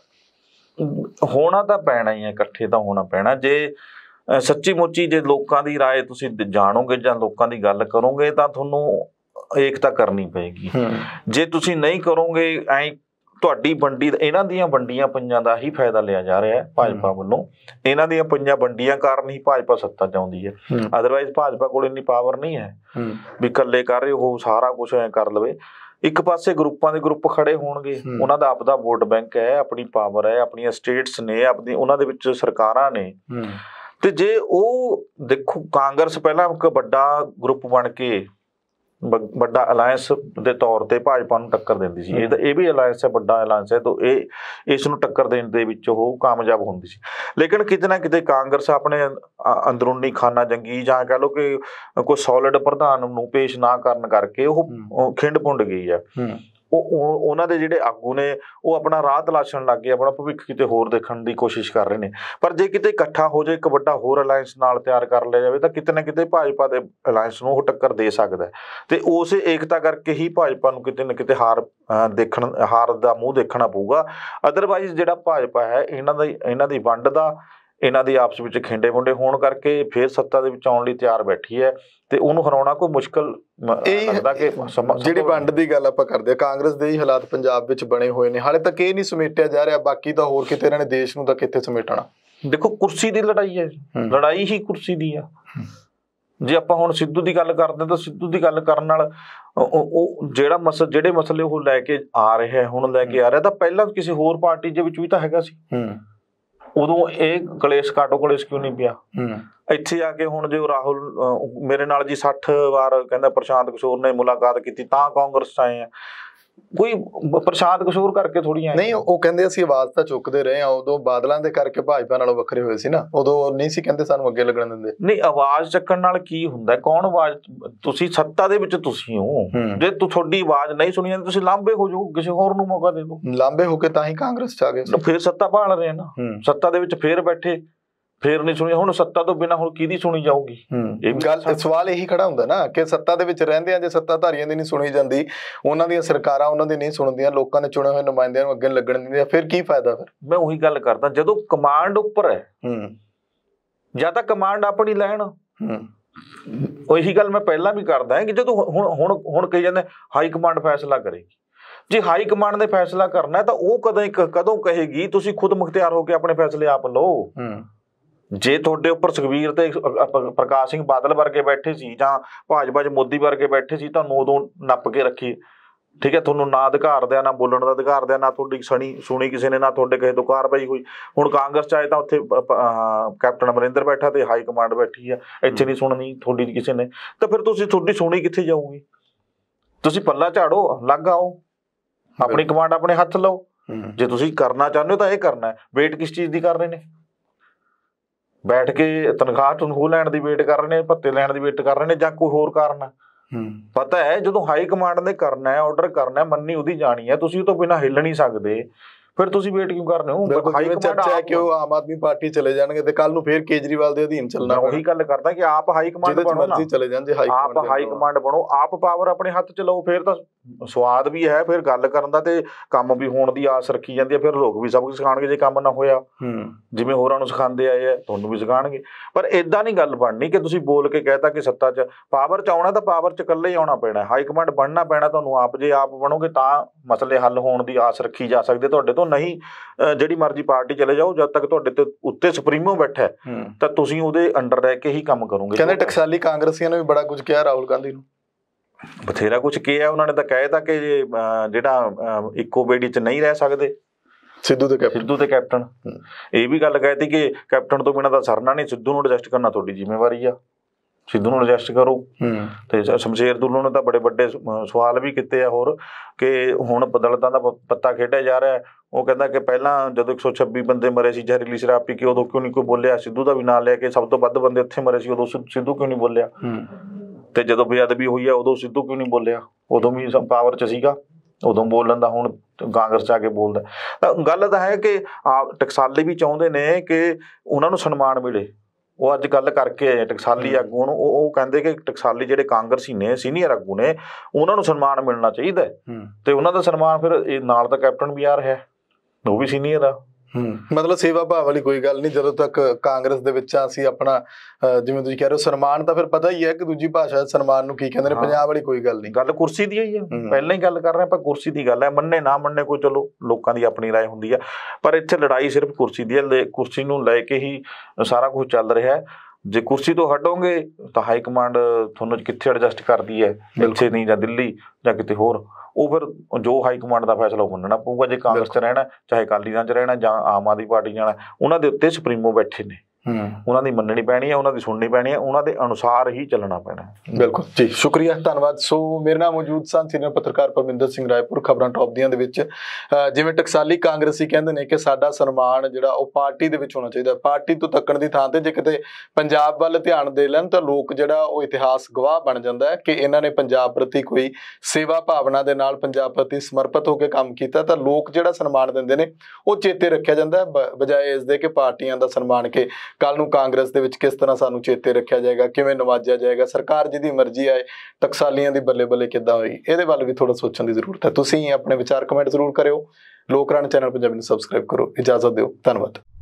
ਹੋਣਾ ਤਾਂ ਪੈਣਾ ਹੀ ਹੈ ਇਕੱਠੇ ਤਾਂ ਹੋਣਾ ਪੈਣਾ ਜੇ ਸੱਚੀ ਮੁੱਚੀ ਜੇ ਲੋਕਾਂ ਦੀ رائے ਤੁਸੀਂ ਜਾਣੋਗੇ ਜਾਂ ਲੋਕਾਂ ਦੀ ਗੱਲ ਕਰੋਗੇ ਤਾਂ ਤੁਹਾਨੂੰ ਏਕਤਾ ਕਰਨੀ ਪਏਗੀ ਜੇ ਤੁਸੀਂ ਨਹੀਂ ਕਰੋਗੇ ਐ ਤੁਹਾਡੀ ਵੰਡੀ ਇਹਨਾਂ ਦੀਆਂ ਵੰਡੀਆਂ ਪੰਜਾਂ ਦਾ ਹੀ ਫਾਇਦਾ ਲਿਆ ਜਾ ਰਿਹਾ ਹੈ ਭਾਜਪਾ ਵੱਲੋਂ ਇਹਨਾਂ ਦੀਆਂ ਪੰਜਾਂ ਵੰਡੀਆਂ ਕਾਰਨ ਹੀ ਭਾਜਪਾ ਸੱਤਾ 'ਚ ਆਉਂਦੀ ਹੈ ਅਦਰਵਾਇਜ਼ ਭਾਜਪਾ ਕੋਲ ਇੰਨੀ ਪਾਵਰ ਨਹੀਂ ਹੈ ਵੀ ਇਕੱਲੇ ਕਰ ਰਹੇ ਉਹ ਸਾਰਾ ਕੁਝ ਐ ਕਰ ਲਵੇ ਇੱਕ ਪਾਸੇ ਗਰੁੱਪਾਂ ਦੇ ਗਰੁੱਪ ਖੜੇ ਹੋਣਗੇ ਉਹਨਾਂ ਦਾ ਆਪਦਾ ਵੋਟ ਬੈਂਕ ਹੈ ਆਪਣੀ ਪਾਵਰ ਹੈ ਆਪਣੀਆਂ ਸਟੇਟਸ ਨੇ ਆਪਣੀ ਉਹਨਾਂ ਦੇ ਵਿੱਚ ਸਰਕਾਰਾਂ ਨੇ ਤੇ ਜੇ ਉਹ ਦੇਖੋ ਕਾਂਗਰਸ ਪਹਿਲਾਂ ਇੱਕ ਵੱਡਾ ਗਰੁੱਪ ਬਣ ਕੇ ਵੱਡਾ ਅਲਾਈਅੰਸ ਦੇ ਤੌਰ ਤੇ ਭਾਜਪਾ ਨੂੰ ਟੱਕਰ ਦਿੰਦੀ ਸੀ ਇਹ ਤਾਂ ਇਹ ਵੀ ਅਲਾਈਅੰਸ ਹੈ ਵੱਡਾ ਅਲਾਈਅੰਸ ਹੈ ਤਾਂ ਇਹ ਇਸ ਨੂੰ ਟੱਕਰ ਦੇਣ ਦੇ ਵਿੱਚ ਉਹ ਕਾਮਯਾਬ ਹੁੰਦੀ ਸੀ ਲੇਕਿਨ ਕਿਤੇ ਨਾ ਕਿਤੇ ਕਾਂਗਰਸ ਆਪਣੇ ਅੰਦਰੂਨੀ ਖਾਨਾ ਜੰਗੀ ਜਾਂ ਕਹ ਲੋ ਕਿ ਕੋਈ ਸੋਲਿਡ ਪ੍ਰਧਾਨ ਨੂੰ ਪੇਸ਼ ਨਾ ਕਰਨ ਕਰਕੇ ਉਹ ਖਿੰਡ ਪੁੰਡ ਗਈ ਹੈ ਉਹ ਉਹਨਾਂ ਦੇ ਜਿਹੜੇ ਆਗੂ ਨੇ ਉਹ ਆਪਣਾ ਰਾਹ ਤਲਾਸ਼ਣ ਲੱਗ ਗਏ ਆਪਣਾ ਭਵਿੱਖ ਕਿਤੇ ਹੋਰ ਦੇਖਣ ਦੀ ਕੋਸ਼ਿਸ਼ ਕਰ ਰਹੇ ਨੇ ਪਰ ਜੇ ਕਿਤੇ ਇਕੱਠਾ ਹੋ ਜਾਏ ਇੱਕ ਵੱਡਾ ਹੋਰ ਅਲਾਈਅੰਸ ਨਾਲ ਤਿਆਰ ਕਰ ਲਿਆ ਜਾਵੇ ਤਾਂ ਕਿਤੇ ਨਾ ਕਿਤੇ ਭਾਜਪਾ ਦੇ ਅਲਾਈਅੰਸ ਨੂੰ ਉਹ ਟੱਕਰ ਦੇ ਸਕਦਾ ਤੇ ਉਸੇ ਏਕਤਾ ਕਰਕੇ ਹੀ ਭਾਜਪਾ ਨੂੰ ਕਿਤੇ ਨਾ ਕਿਤੇ ਹਾਰ ਦੇਖਣ ਹਾਰ ਦਾ ਮੂੰਹ ਦੇਖਣਾ ਪਊਗਾ ਅਦਰਵਾਈਜ਼ ਜਿਹੜਾ ਭਾਜਪਾ ਹੈ ਇਹਨਾਂ ਦਾ ਇਹਨਾਂ ਦੀ ਵੰਡ ਦਾ ਇਹਨਾਂ ਦੇ ਆਪਸ ਵਿੱਚ ਖਿੰਡੇ-ਮੁੰਡੇ ਹੋਣ ਕਰਕੇ ਫੇਰ ਸੱਤਾ ਦੇ ਵਿੱਚ ਆਉਣ ਲਈ ਤਿਆਰ ਬੈਠੀ ਹੈ ਤੇ ਉਹਨੂੰ ਹਰਾਉਣਾ ਕੋਈ ਮੁਸ਼ਕਲ ਲੱਗਦਾ ਕਿ ਜਿਹੜੀ ਵੰਡ ਦੀ ਗੱਲ ਆਪਾਂ ਕਰਦੇ ਆ ਕਾਂਗਰਸ ਦੇ ਹੀ ਹਾਲਾਤ ਪੰਜਾਬ ਵਿੱਚ ਬਣੇ ਹੋਏ ਨੇ ਹਾਲੇ ਤੱਕ ਇਹ ਨਹੀਂ ਸਮੇਟਿਆ ਜਾ ਰਿਹਾ ਬਾਕੀ ਤਾਂ ਹੋਰ ਕਿਤੇ ਇਹਨਾਂ ਨੇ ਦੇਸ਼ ਨੂੰ ਤਾਂ ਕਿੱਥੇ ਸਮੇਟਣਾ ਦੇਖੋ ਕੁਰਸੀ ਦੀ ਲੜਾਈ ਹੈ ਲੜਾਈ ਹੀ ਕੁਰਸੀ ਦੀ ਆ ਜੇ ਆਪਾਂ ਹੁਣ ਸਿੱਧੂ ਦੀ ਗੱਲ ਕਰਦੇ ਤਾਂ ਸਿੱਧੂ ਦੀ ਗੱਲ ਕਰਨ ਨਾਲ ਉਹ ਜਿਹੜਾ ਮਸਲ ਜਿਹੜੇ ਮਸਲੇ ਉਹ ਲੈ ਕੇ ਆ ਰਿਹਾ ਹੁਣ ਲੈ ਕੇ ਆ ਰਿਹਾ ਤਾਂ ਪਹਿਲਾਂ ਕਿਸੇ ਹੋਰ ਪਾਰਟੀ ਦੇ ਵਿੱਚ ਵੀ ਤਾਂ ਹੈਗਾ ਸੀ ਹੂੰ ਉਦੋਂ ਇਹ ਕਲੇਸ਼ ਕਾਟੋ ਕਲੇਸ਼ ਕਿਉਂ ਨਹੀਂ ਪਿਆ ਇੱਥੇ ਆ ਕੇ ਹੁਣ ਜੇ ਰਾਹੁਲ ਮੇਰੇ ਨਾਲ ਜੀ 60 ਵਾਰ ਕਹਿੰਦਾ ਪ੍ਰਸ਼ਾਂਤ ਕਿਸ਼ੋਰ ਨੇ ਮੁਲਾਕਾਤ ਕੀਤੀ ਤਾਂ ਕਾਂਗਰਸ ਆਏ ਆ ਕੋਈ ਪ੍ਰਸ਼ਾਦ ਕਸ਼ੂਰ ਕਰਕੇ ਆਏ ਨਹੀਂ ਉਹ ਕਹਿੰਦੇ ਅਸੀਂ ਆਵਾਜ਼ ਤਾਂ ਚੁੱਕਦੇ ਰਹੇ ਆ ਉਦੋਂ ਬਾਦਲਾਂ ਦੇ ਕਰਕੇ ਭਾਜਪਾ ਨਾਲੋਂ ਵੱਖਰੇ ਹੋਏ ਸੀ ਨਾ ਉਦੋਂ ਨਹੀਂ ਸੀ ਕਹਿੰਦੇ ਸਾਨੂੰ ਅੱਗੇ ਲੱਗਣ ਦਿੰਦੇ ਨਹੀਂ ਆਵਾਜ਼ ਚੱਕਣ ਨਾਲ ਕੀ ਹੁੰਦਾ ਕੌਣ ਆਵਾਜ਼ ਤੁਸੀਂ ਸੱਤਾ ਦੇ ਵਿੱਚ ਤੁਸੀਂ ਹੋ ਜੇ ਤੂੰ ਤੁਹਾਡੀ ਆਵਾਜ਼ ਨਹੀਂ ਸੁਣੀ ਜਾਂਦੀ ਤੁਸੀਂ ਲਾਂਬੇ ਹੋ ਜਾਓ ਕਿਸੇ ਹੋਰ ਨੂੰ ਮੌਕਾ ਦੇ ਦਿਓ ਲਾਂਬੇ ਹੋ ਕੇ ਤਾਂ ਹੀ ਕਾਂਗਰਸ ਚ ਆ ਗਏ ਫਿਰ ਸੱਤਾ ਭਾਲ ਰਹੇ ਨਾ ਸੱਤਾ ਦੇ ਵਿੱਚ ਫੇਰ ਬੈਠੇ ਫੇਰ ਨਹੀਂ ਸੁਣੀ ਹੁਣ ਸੱਤਾ ਤੋਂ ਬਿਨਾ ਹੁਣ ਕਿਹਦੀ ਸੁਣੀ ਜਾਊਗੀ ਇਹ ਗੱਲ ਸਵਾਲ ਇਹੀ ਖੜਾ ਹੁੰਦਾ ਨਾ ਕਿ ਸੱਤਾ ਦੇ ਵਿੱਚ ਰਹਿੰਦੇ ਆ ਜੇ ਸੱਤਾਧਾਰੀਆਂ ਦੀ ਨਹੀਂ ਸੁਣੀ ਜਾਂਦੀ ਉਹਨਾਂ ਦੀਆਂ ਸਰਕਾਰਾਂ ਉਹਨਾਂ ਦੀ ਨਹੀਂ ਸੁਣਦੀਆਂ ਲੋਕਾਂ ਨੇ ਚੁਣੇ ਹੋਏ ਨੁਮਾਇੰਦਿਆਂ ਨੂੰ ਅੱਗੇ ਲੱਗਣ ਦਿੰਦੇ ਆ ਫਿਰ ਕੀ ਫਾਇਦਾ ਫਿਰ ਮੈਂ ਉਹੀ ਗੱਲ ਕਰਦਾ ਜਦੋਂ ਕਮਾਂਡ ਉੱਪਰ ਹੈ ਹੂੰ ਜਾਂ ਤਾਂ ਕਮਾਂਡ ਆਪਣੀ ਲੈਣ ਹੂੰ ਉਹੀ ਗੱਲ ਮੈਂ ਪਹਿਲਾਂ ਵੀ ਕਰਦਾ ਕਿ ਜਦੋਂ ਹੁਣ ਹੁਣ ਹੁਣ ਕਹੀ ਜਾਂਦੇ ਹਾਈ ਕਮਾਂਡ ਫੈਸਲਾ ਕਰੇਗੀ ਜੇ ਹਾਈ ਕਮਾਂਡ ਨੇ ਫੈਸਲਾ ਕਰਨਾ ਹੈ ਤਾਂ ਉਹ ਕਦੋਂ ਕਦੋਂ ਕਹੇਗੀ ਤੁਸੀਂ ਖੁਦ ਮੁਖਤਿਆਰ ਹੋ ਕੇ ਆਪਣੇ ਫੈਸਲੇ ਆਪ ਲਓ ਹੂੰ ਜੇ ਤੁਹਾਡੇ ਉੱਪਰ ਸੁਖਵੀਰ ਤੇ ਪ੍ਰਕਾਸ਼ ਸਿੰਘ ਬਾਦਲ ਵਰਗੇ ਬੈਠੇ ਸੀ ਜਾਂ ਭਾਜਪਾ 'ਚ ਮੋਦੀ ਵਰਗੇ ਬੈਠੇ ਸੀ ਤਾਂ ਉਦੋਂ ਨੱਪ ਕੇ ਰੱਖੀ ਠੀਕ ਹੈ ਤੁਹਾਨੂੰ ਨਾ ਅਧਿਕਾਰ ਦਿਆ ਨਾ ਬੋਲਣ ਦਾ ਅਧਿਕਾਰ ਦਿਆ ਨਾ ਤੁਹਾਡੀ ਸਣੀ ਸੁਣੀ ਕਿਸੇ ਨੇ ਨਾ ਤੁਹਾਡੇ ਕਿਸੇ ਤੋਂ ਕਾਰਵਾਈ ਹੋਈ ਹੁਣ ਕਾਂਗਰਸ ਚਾਹੇ ਤਾਂ ਉੱਥੇ ਕੈਪਟਨ ਅਮਰਿੰਦਰ ਬੈਠਾ ਤੇ ਹਾਈ ਕਮਾਂਡ ਬੈਠੀ ਆ ਇੱਥੇ ਨਹੀਂ ਸੁਣਨੀ ਤੁਹਾਡੀ ਕਿਸੇ ਨੇ ਤਾਂ ਫਿਰ ਤੁਸੀਂ ਤੁਹਾਡੀ ਸੁਣੀ ਕਿੱਥੇ ਜਾਓਗੇ ਤੁਸੀਂ ਪੱਲਾ ਝਾੜੋ ਲੱਗ ਆਓ ਆਪਣੀ ਕਮਾਂਡ ਆਪਣੇ ਹੱਥ ਲਓ ਜੇ ਤੁਸੀਂ ਕਰਨਾ ਚਾਹੁੰਦੇ ਹੋ ਤਾਂ ਇਹ ਕਰਨਾ ਹੈ ਵੇਟ ਕਿਸ ਚੀਜ਼ ਦੀ ਕਰ ਰਹੇ ਨੇ ਬੈਠ ਕੇ ਤਨਖਾਹ ਤਨਖੂ ਲੈਣ ਦੀ ਵੇਟ ਕਰ ਰਹੇ ਨੇ ਭੱਤੇ ਲੈਣ ਦੀ ਵੇਟ ਕਰ ਰਹੇ ਨੇ ਜਾਂ ਕੋਈ ਹੋਰ ਕਾਰਨ ਹੈ ਪਤਾ ਹੈ ਜਦੋਂ ਹਾਈ ਕਮਾਂਡ ਨੇ ਕਰਨਾ ਹੈ ਆਰਡਰ ਕਰਨਾ ਹੈ ਮੰਨੀ ਉਹਦੀ ਜਾਣੀ ਹੈ ਤੁਸੀਂ ਉਹ ਤੋਂ ਬਿਨਾ ਹਿੱਲ ਨਹੀਂ ਸਕਦੇ ਫਿਰ ਤੁਸੀਂ ਵੇਟ ਕਿਉਂ ਕਰ ਰਹੇ ਹੋ ਹਾਈ ਕਮਾਂਡ ਚਰਚਾ ਕਿ ਉਹ ਆਮ ਆਦਮੀ ਪਾਰਟੀ ਚਲੇ ਜਾਣਗੇ ਤੇ ਕੱਲ ਨੂੰ ਫਿਰ ਕੇਜਰੀਵਾਲ ਦੇ ਅਧੀਨ ਚੱਲਣਾ ਉਹੀ ਗੱਲ ਕਰਦਾ ਕਿ ਆਪ ਹਾਈ ਕਮਾਂਡ ਬਣੋ ਨਾ ਚਲੇ ਜਾਂਦੇ ਹਾਈ ਕਮਾਂਡ ਆਪ ਹਾਈ ਕਮਾਂਡ ਬਣੋ ਆਪ ਪਾਵਰ ਆਪਣੇ ਹੱਥ ਚ ਲਓ ਫਿਰ ਤਾਂ ਸਵਾਦ ਵੀ ਹੈ ਫਿਰ ਗੱਲ ਕਰਨ ਦਾ ਤੇ ਕੰਮ ਵੀ ਹੋਣ ਦੀ ਆਸ ਰੱਖੀ ਜਾਂਦੀ ਹੈ ਫਿਰ ਲੋਕ ਵੀ ਸਭ ਕੁਝ ਸਿਖਾਣਗੇ ਜੇ ਕੰਮ ਨਾ ਹੋਇਆ ਜਿਵੇਂ ਹੋਰਾਂ ਨੂੰ ਸਿਖਾਉਂਦੇ ਆਏ ਆ ਤੁਹਾਨੂੰ ਵੀ ਸਿਖਾਣਗੇ ਪਰ ਇਦਾਂ ਨਹੀਂ ਗੱਲ ਬਣਨੀ ਕਿ ਤੁਸੀਂ ਬੋਲ ਕੇ ਕਹਿਤਾ ਕਿ ਸੱਤਾ 'ਚ ਪਾਵਰ 'ਚ ਆਉਣਾ ਤਾਂ ਪਾਵਰ 'ਚ ਇਕੱਲੇ ਹੀ ਆਉਣਾ ਪੈਣਾ ਹਾਈ ਕਮਾਂਡ ਬਣਨਾ ਪੈਣਾ ਤੁਹਾਨੂੰ ਆਪ ਜੇ ਆਪ ਬਣੋਗੇ ਤਾਂ ਮਸਲੇ ਹੱਲ ਹੋਣ ਦੀ ਆਸ ਰੱਖੀ ਜਾ ਸਕਦੀ ਤੁਹਾਡੇ ਤੋਂ ਨਹੀਂ ਜਿਹੜੀ ਮਰਜ਼ੀ ਪਾਰਟੀ ਚਲੇ ਜਾਓ ਜਦ ਤੱਕ ਤੁਹਾਡੇ ਤੇ ਉੱਤੇ ਸੁਪਰੀਮੋ ਬੈਠਾ ਹੈ ਤਾਂ ਤੁਸੀਂ ਉਹਦੇ ਅੰਡਰ ਰਹਿ ਕੇ ਹੀ ਕੰਮ ਕਰੋਗੇ ਕਹਿੰਦੇ ਟਕਸਾਲੀ ਕਾਂਗਰਸੀਆਂ ਨੇ ਵੀ ਬੜਾ ਕੁਝ ਕਿਹਾ ਰਾਹੁਲ ਗਾਂਧੀ ਨੂੰ ਬਥੇਰਾ ਕੁਝ ਕਿਹਾ ਉਹਨਾਂ ਨੇ ਤਾਂ ਕਹਿਤਾ ਕਿ ਜਿਹੜਾ ਇੱਕੋ ਬੇੜੀ 'ਚ ਨਹੀਂ ਰਹਿ ਸਕਦੇ ਸਿੱਧੂ ਤੇ ਕੈਪਟਨ ਸਿੱਧੂ ਤੇ ਕੈਪਟਨ ਇਹ ਵੀ ਗੱਲ ਕਹਿਤੀ ਕਿ ਕੈਪਟਨ ਤੋਂ ਬਿਨਾਂ ਤਾਂ ਸਰਨਾ ਨਹੀਂ ਸਿੱਧੂ ਨੂੰ ਐਡਜਸਟ ਕਰਨਾ ਤੁਹਾਡੀ ਜ਼ਿੰਮੇਵਾਰੀ ਆ ਸਿੱਧੂ ਨੂੰ ਰਜਿਸਟਰ ਕਰੋ ਤੇ ਸਮਸ਼ੇਰ ਦੁੱਲੋਂ ਨੇ ਤਾਂ ਬੜੇ ਵੱਡੇ ਸਵਾਲ ਵੀ ਕੀਤੇ ਆ ਹੋਰ ਕਿ ਹੁਣ ਬਦਲਦਾਂ ਦਾ ਪੱਤਾ ਖੇਡਿਆ ਜਾ ਰਿਹਾ ਉਹ ਕਹਿੰਦਾ ਕਿ ਪਹਿਲਾਂ ਜਦੋਂ 126 ਬੰਦੇ ਮਰੇ ਸੀ ਜ਼ਹਿਰੀਲੀ ਸ਼ਰਾਬ ਪੀ ਕੇ ਉਦੋਂ ਕਿਉਂ ਨਹੀਂ ਕੋਈ ਬੋਲਿਆ ਸਿੱਧੂ ਦਾ ਵੀ ਨਾਂ ਲੈ ਕੇ ਸਭ ਤੋਂ ਵੱਧ ਬੰਦੇ ਉੱਥੇ ਮਰੇ ਸੀ ਉਦੋਂ ਸਿੱਧੂ ਕਿਉਂ ਨਹੀਂ ਬੋਲਿਆ ਤੇ ਜਦੋਂ ਬੇਅਦਬੀ ਹੋਈ ਆ ਉਦੋਂ ਸਿੱਧੂ ਕਿਉਂ ਨਹੀਂ ਬੋਲਿਆ ਉਦੋਂ ਵੀ ਸਭ ਪਾਵਰ 'ਚ ਸੀਗਾ ਉਦੋਂ ਬੋਲਣ ਦਾ ਹੁਣ ਕਾਂਗਰਸ ਚ ਆ ਕੇ ਬੋਲਦਾ ਗੱਲ ਤਾਂ ਹੈ ਕਿ ਟਕਸਾਲੇ ਵੀ ਚਾਹੁੰਦੇ ਨੇ ਕਿ ਉਹਨਾਂ ਨੂੰ ਸਨਮਾਨ ਮਿਲੇ ਉਹ ਅੱਜ ਗੱਲ ਕਰਕੇ ਆਏ ਟਕਸਾਲੀ ਆਗੂ ਨੂੰ ਉਹ ਉਹ ਕਹਿੰਦੇ ਕਿ ਟਕਸਾਲੀ ਜਿਹੜੇ ਕਾਂਗਰਸੀ ਨੇ ਸੀਨੀਅਰ ਆਗੂ ਨੇ ਉਹਨਾਂ ਨੂੰ ਸਨਮਾਨ ਮਿਲਣਾ ਚਾਹੀਦਾ ਤੇ ਉਹਨਾਂ ਦਾ ਸਨਮਾਨ ਫਿਰ ਨਾਲ ਦਾ ਕੈਪਟਨ ਵੀ ਆ ਰਿਹਾ ਉਹ ਵੀ ਸੀਨੀਅਰ ਆ ਮਤਲਬ ਸੇਵਾ ਭਾਵ ਵਾਲੀ ਕੋਈ ਗੱਲ ਨਹੀਂ ਜਦੋਂ ਤੱਕ ਕਾਂਗਰਸ ਦੇ ਵਿੱਚ ਆਸੀ ਆਪਣਾ ਜਿਵੇਂ ਤੁਸੀਂ ਕਹਿ ਰਹੇ ਹੋ ਸਨਮਾਨ ਤਾਂ ਫਿਰ ਪਤਾ ਹੀ ਹੈ ਕਿ ਦੂਜੀ ਭਾਸ਼ਾ ਸਨਮਾਨ ਨੂੰ ਕੀ ਕਹਿੰਦੇ ਨੇ ਪੰਜਾਬ ਵਾਲੀ ਕੋਈ ਗੱਲ ਨਹੀਂ ਗੱਲ ਕੁਰਸੀ ਦੀ ਹੀ ਹੈ ਪਹਿਲਾਂ ਹੀ ਗੱਲ ਕਰ ਰਹੇ ਆਪਾਂ ਕੁਰਸੀ ਦੀ ਗੱਲ ਹੈ ਮੰਨੇ ਨਾ ਮੰਨੇ ਕੋਈ ਚਲੋ ਲੋਕਾਂ ਦੀ ਆਪਣੀ رائے ਹੁੰਦੀ ਹੈ ਪਰ ਇੱਥੇ ਲੜਾਈ ਸਿਰਫ ਕੁਰਸੀ ਦੀ ਹੈ ਕੁਰਸੀ ਨੂੰ ਲੈ ਕੇ ਹੀ ਸਾਰਾ ਕੁਝ ਚੱਲ ਰਿਹਾ ਹੈ ਜੇ ਕੁਰਸੀ ਤੋਂ ਹਟੋਗੇ ਤਾਂ ਹਾਈ ਕਮਾਂਡ ਤੁਹਾਨੂੰ ਕਿੱਥੇ ਐਡਜਸਟ ਕਰਦੀ ਹੈ ਇੱਥੇ ਨਹੀਂ ਜਾਂ ਦਿੱਲੀ ਜਾਂ ਕਿਤੇ ਹੋਰ ਉਹ ਫਿਰ ਜੋ ਹਾਈ ਕਮਾਂਡ ਦਾ ਫੈਸਲਾ ਮੰਨਣਾ ਪਊਗਾ ਜੇ ਕਾਂਗਰਸ 'ਚ ਰਹਿਣਾ ਚਾਹੇ ਕਾਲੀ ਦਲ 'ਚ ਰਹਿਣਾ ਜਾਂ ਆਮ ਆਦਮੀ ਪਾਰਟੀ ਜਾਣਾ ਉਹਨਾਂ ਦੇ ਉੱਤੇ ਸੁਪਰੀਮੋ ਬੈਠੇ ਨੇ ਉਹਨਾਂ ਦੀ ਮੰਨਣੀ ਪੈਣੀ ਹੈ ਉਹਨਾਂ ਦੀ ਸੁਣਨੀ ਪੈਣੀ ਹੈ ਉਹਨਾਂ ਦੇ ਅਨੁਸਾਰ ਹੀ ਚੱਲਣਾ ਪੈਣਾ ਬਿਲਕੁਲ ਜੀ ਸ਼ੁਕਰੀਆ ਧੰਨਵਾਦ ਸੋ ਮੇਰੇ ਨਾਲ ਮੌਜੂਦ ਸਨ ਸੀਨੀਅਰ ਪੱਤਰਕਾਰ ਪਰਮਿੰਦਰ ਸਿੰਘ ਰਾਏਪੁਰ ਖਬਰਾਂ ਟੌਪ ਦੀਆਂ ਦੇ ਵਿੱਚ ਜਿਵੇਂ ਟਕਸਾਲੀ ਕਾਂਗਰਸੀ ਕਹਿੰਦੇ ਨੇ ਕਿ ਸਾਡਾ ਸਨਮਾਨ ਜਿਹੜਾ ਉਹ ਪਾਰਟੀ ਦੇ ਵਿੱਚ ਹੋਣਾ ਚਾਹੀਦਾ ਪਾਰਟੀ ਤੋਂ ਤੱਕਣ ਦੀ ਥਾਂ ਤੇ ਜੇ ਕਿਤੇ ਪੰਜਾਬ ਵੱਲ ਧਿਆਨ ਦੇ ਲੈਣ ਤਾਂ ਲੋਕ ਜਿਹੜਾ ਉਹ ਇਤਿਹਾਸ ਗਵਾਹ ਬਣ ਜਾਂਦਾ ਹੈ ਕਿ ਇਹਨਾਂ ਨੇ ਪੰਜਾਬ ਪ੍ਰਤੀ ਕੋਈ ਸੇਵਾ ਭਾਵਨਾ ਦੇ ਨਾਲ ਪੰਜਾਬ ਪ੍ਰਤੀ ਸਮਰਪਿਤ ਹੋ ਕੇ ਕੰਮ ਕੀਤਾ ਤਾਂ ਲੋਕ ਜਿਹੜਾ ਸਨਮਾਨ ਦਿੰਦੇ ਨੇ ਉਹ ਚੇਤੇ ਰੱਖਿਆ ਜਾਂਦਾ ਹੈ ਬਜਾਏ ਇਸ ਦੇ ਕਿ ਪਾਰਟੀਆਂ ਦਾ ਸਨਮਾਨ ਕੇ ਕੱਲ ਨੂੰ ਕਾਂਗਰਸ ਦੇ ਵਿੱਚ ਕਿਸ ਤਰ੍ਹਾਂ ਸਾਨੂੰ ਚੇਤੇ ਰੱਖਿਆ ਜਾਏਗਾ ਕਿਵੇਂ ਨਵਾਜਿਆ ਜਾਏਗਾ ਸਰਕਾਰ ਜਿਹਦੀ ਮਰਜ਼ੀ ਆਏ ਟਕਸਾਲੀਆਂ ਦੀ ਬੱਲੇ ਬੱਲੇ ਕਿੱਦਾਂ ਹੋਈ ਇਹਦੇ ਵੱਲ ਵੀ ਥੋੜਾ ਸੋਚਣ ਦੀ ਜ਼ਰੂਰਤ ਹੈ ਤੁਸੀਂ ਆਪਣੇ ਵਿਚਾਰ ਕਮੈਂਟ ਜ਼ਰੂਰ ਕਰਿਓ ਲੋਕਰਾਣ ਚੈਨਲ ਪੰਜਾਬੀ ਨੂੰ ਸਬਸਕ੍ਰਾਈਬ ਕਰੋ ਇਜਾਜ਼ਤ ਦਿਓ ਧੰਨਵਾਦ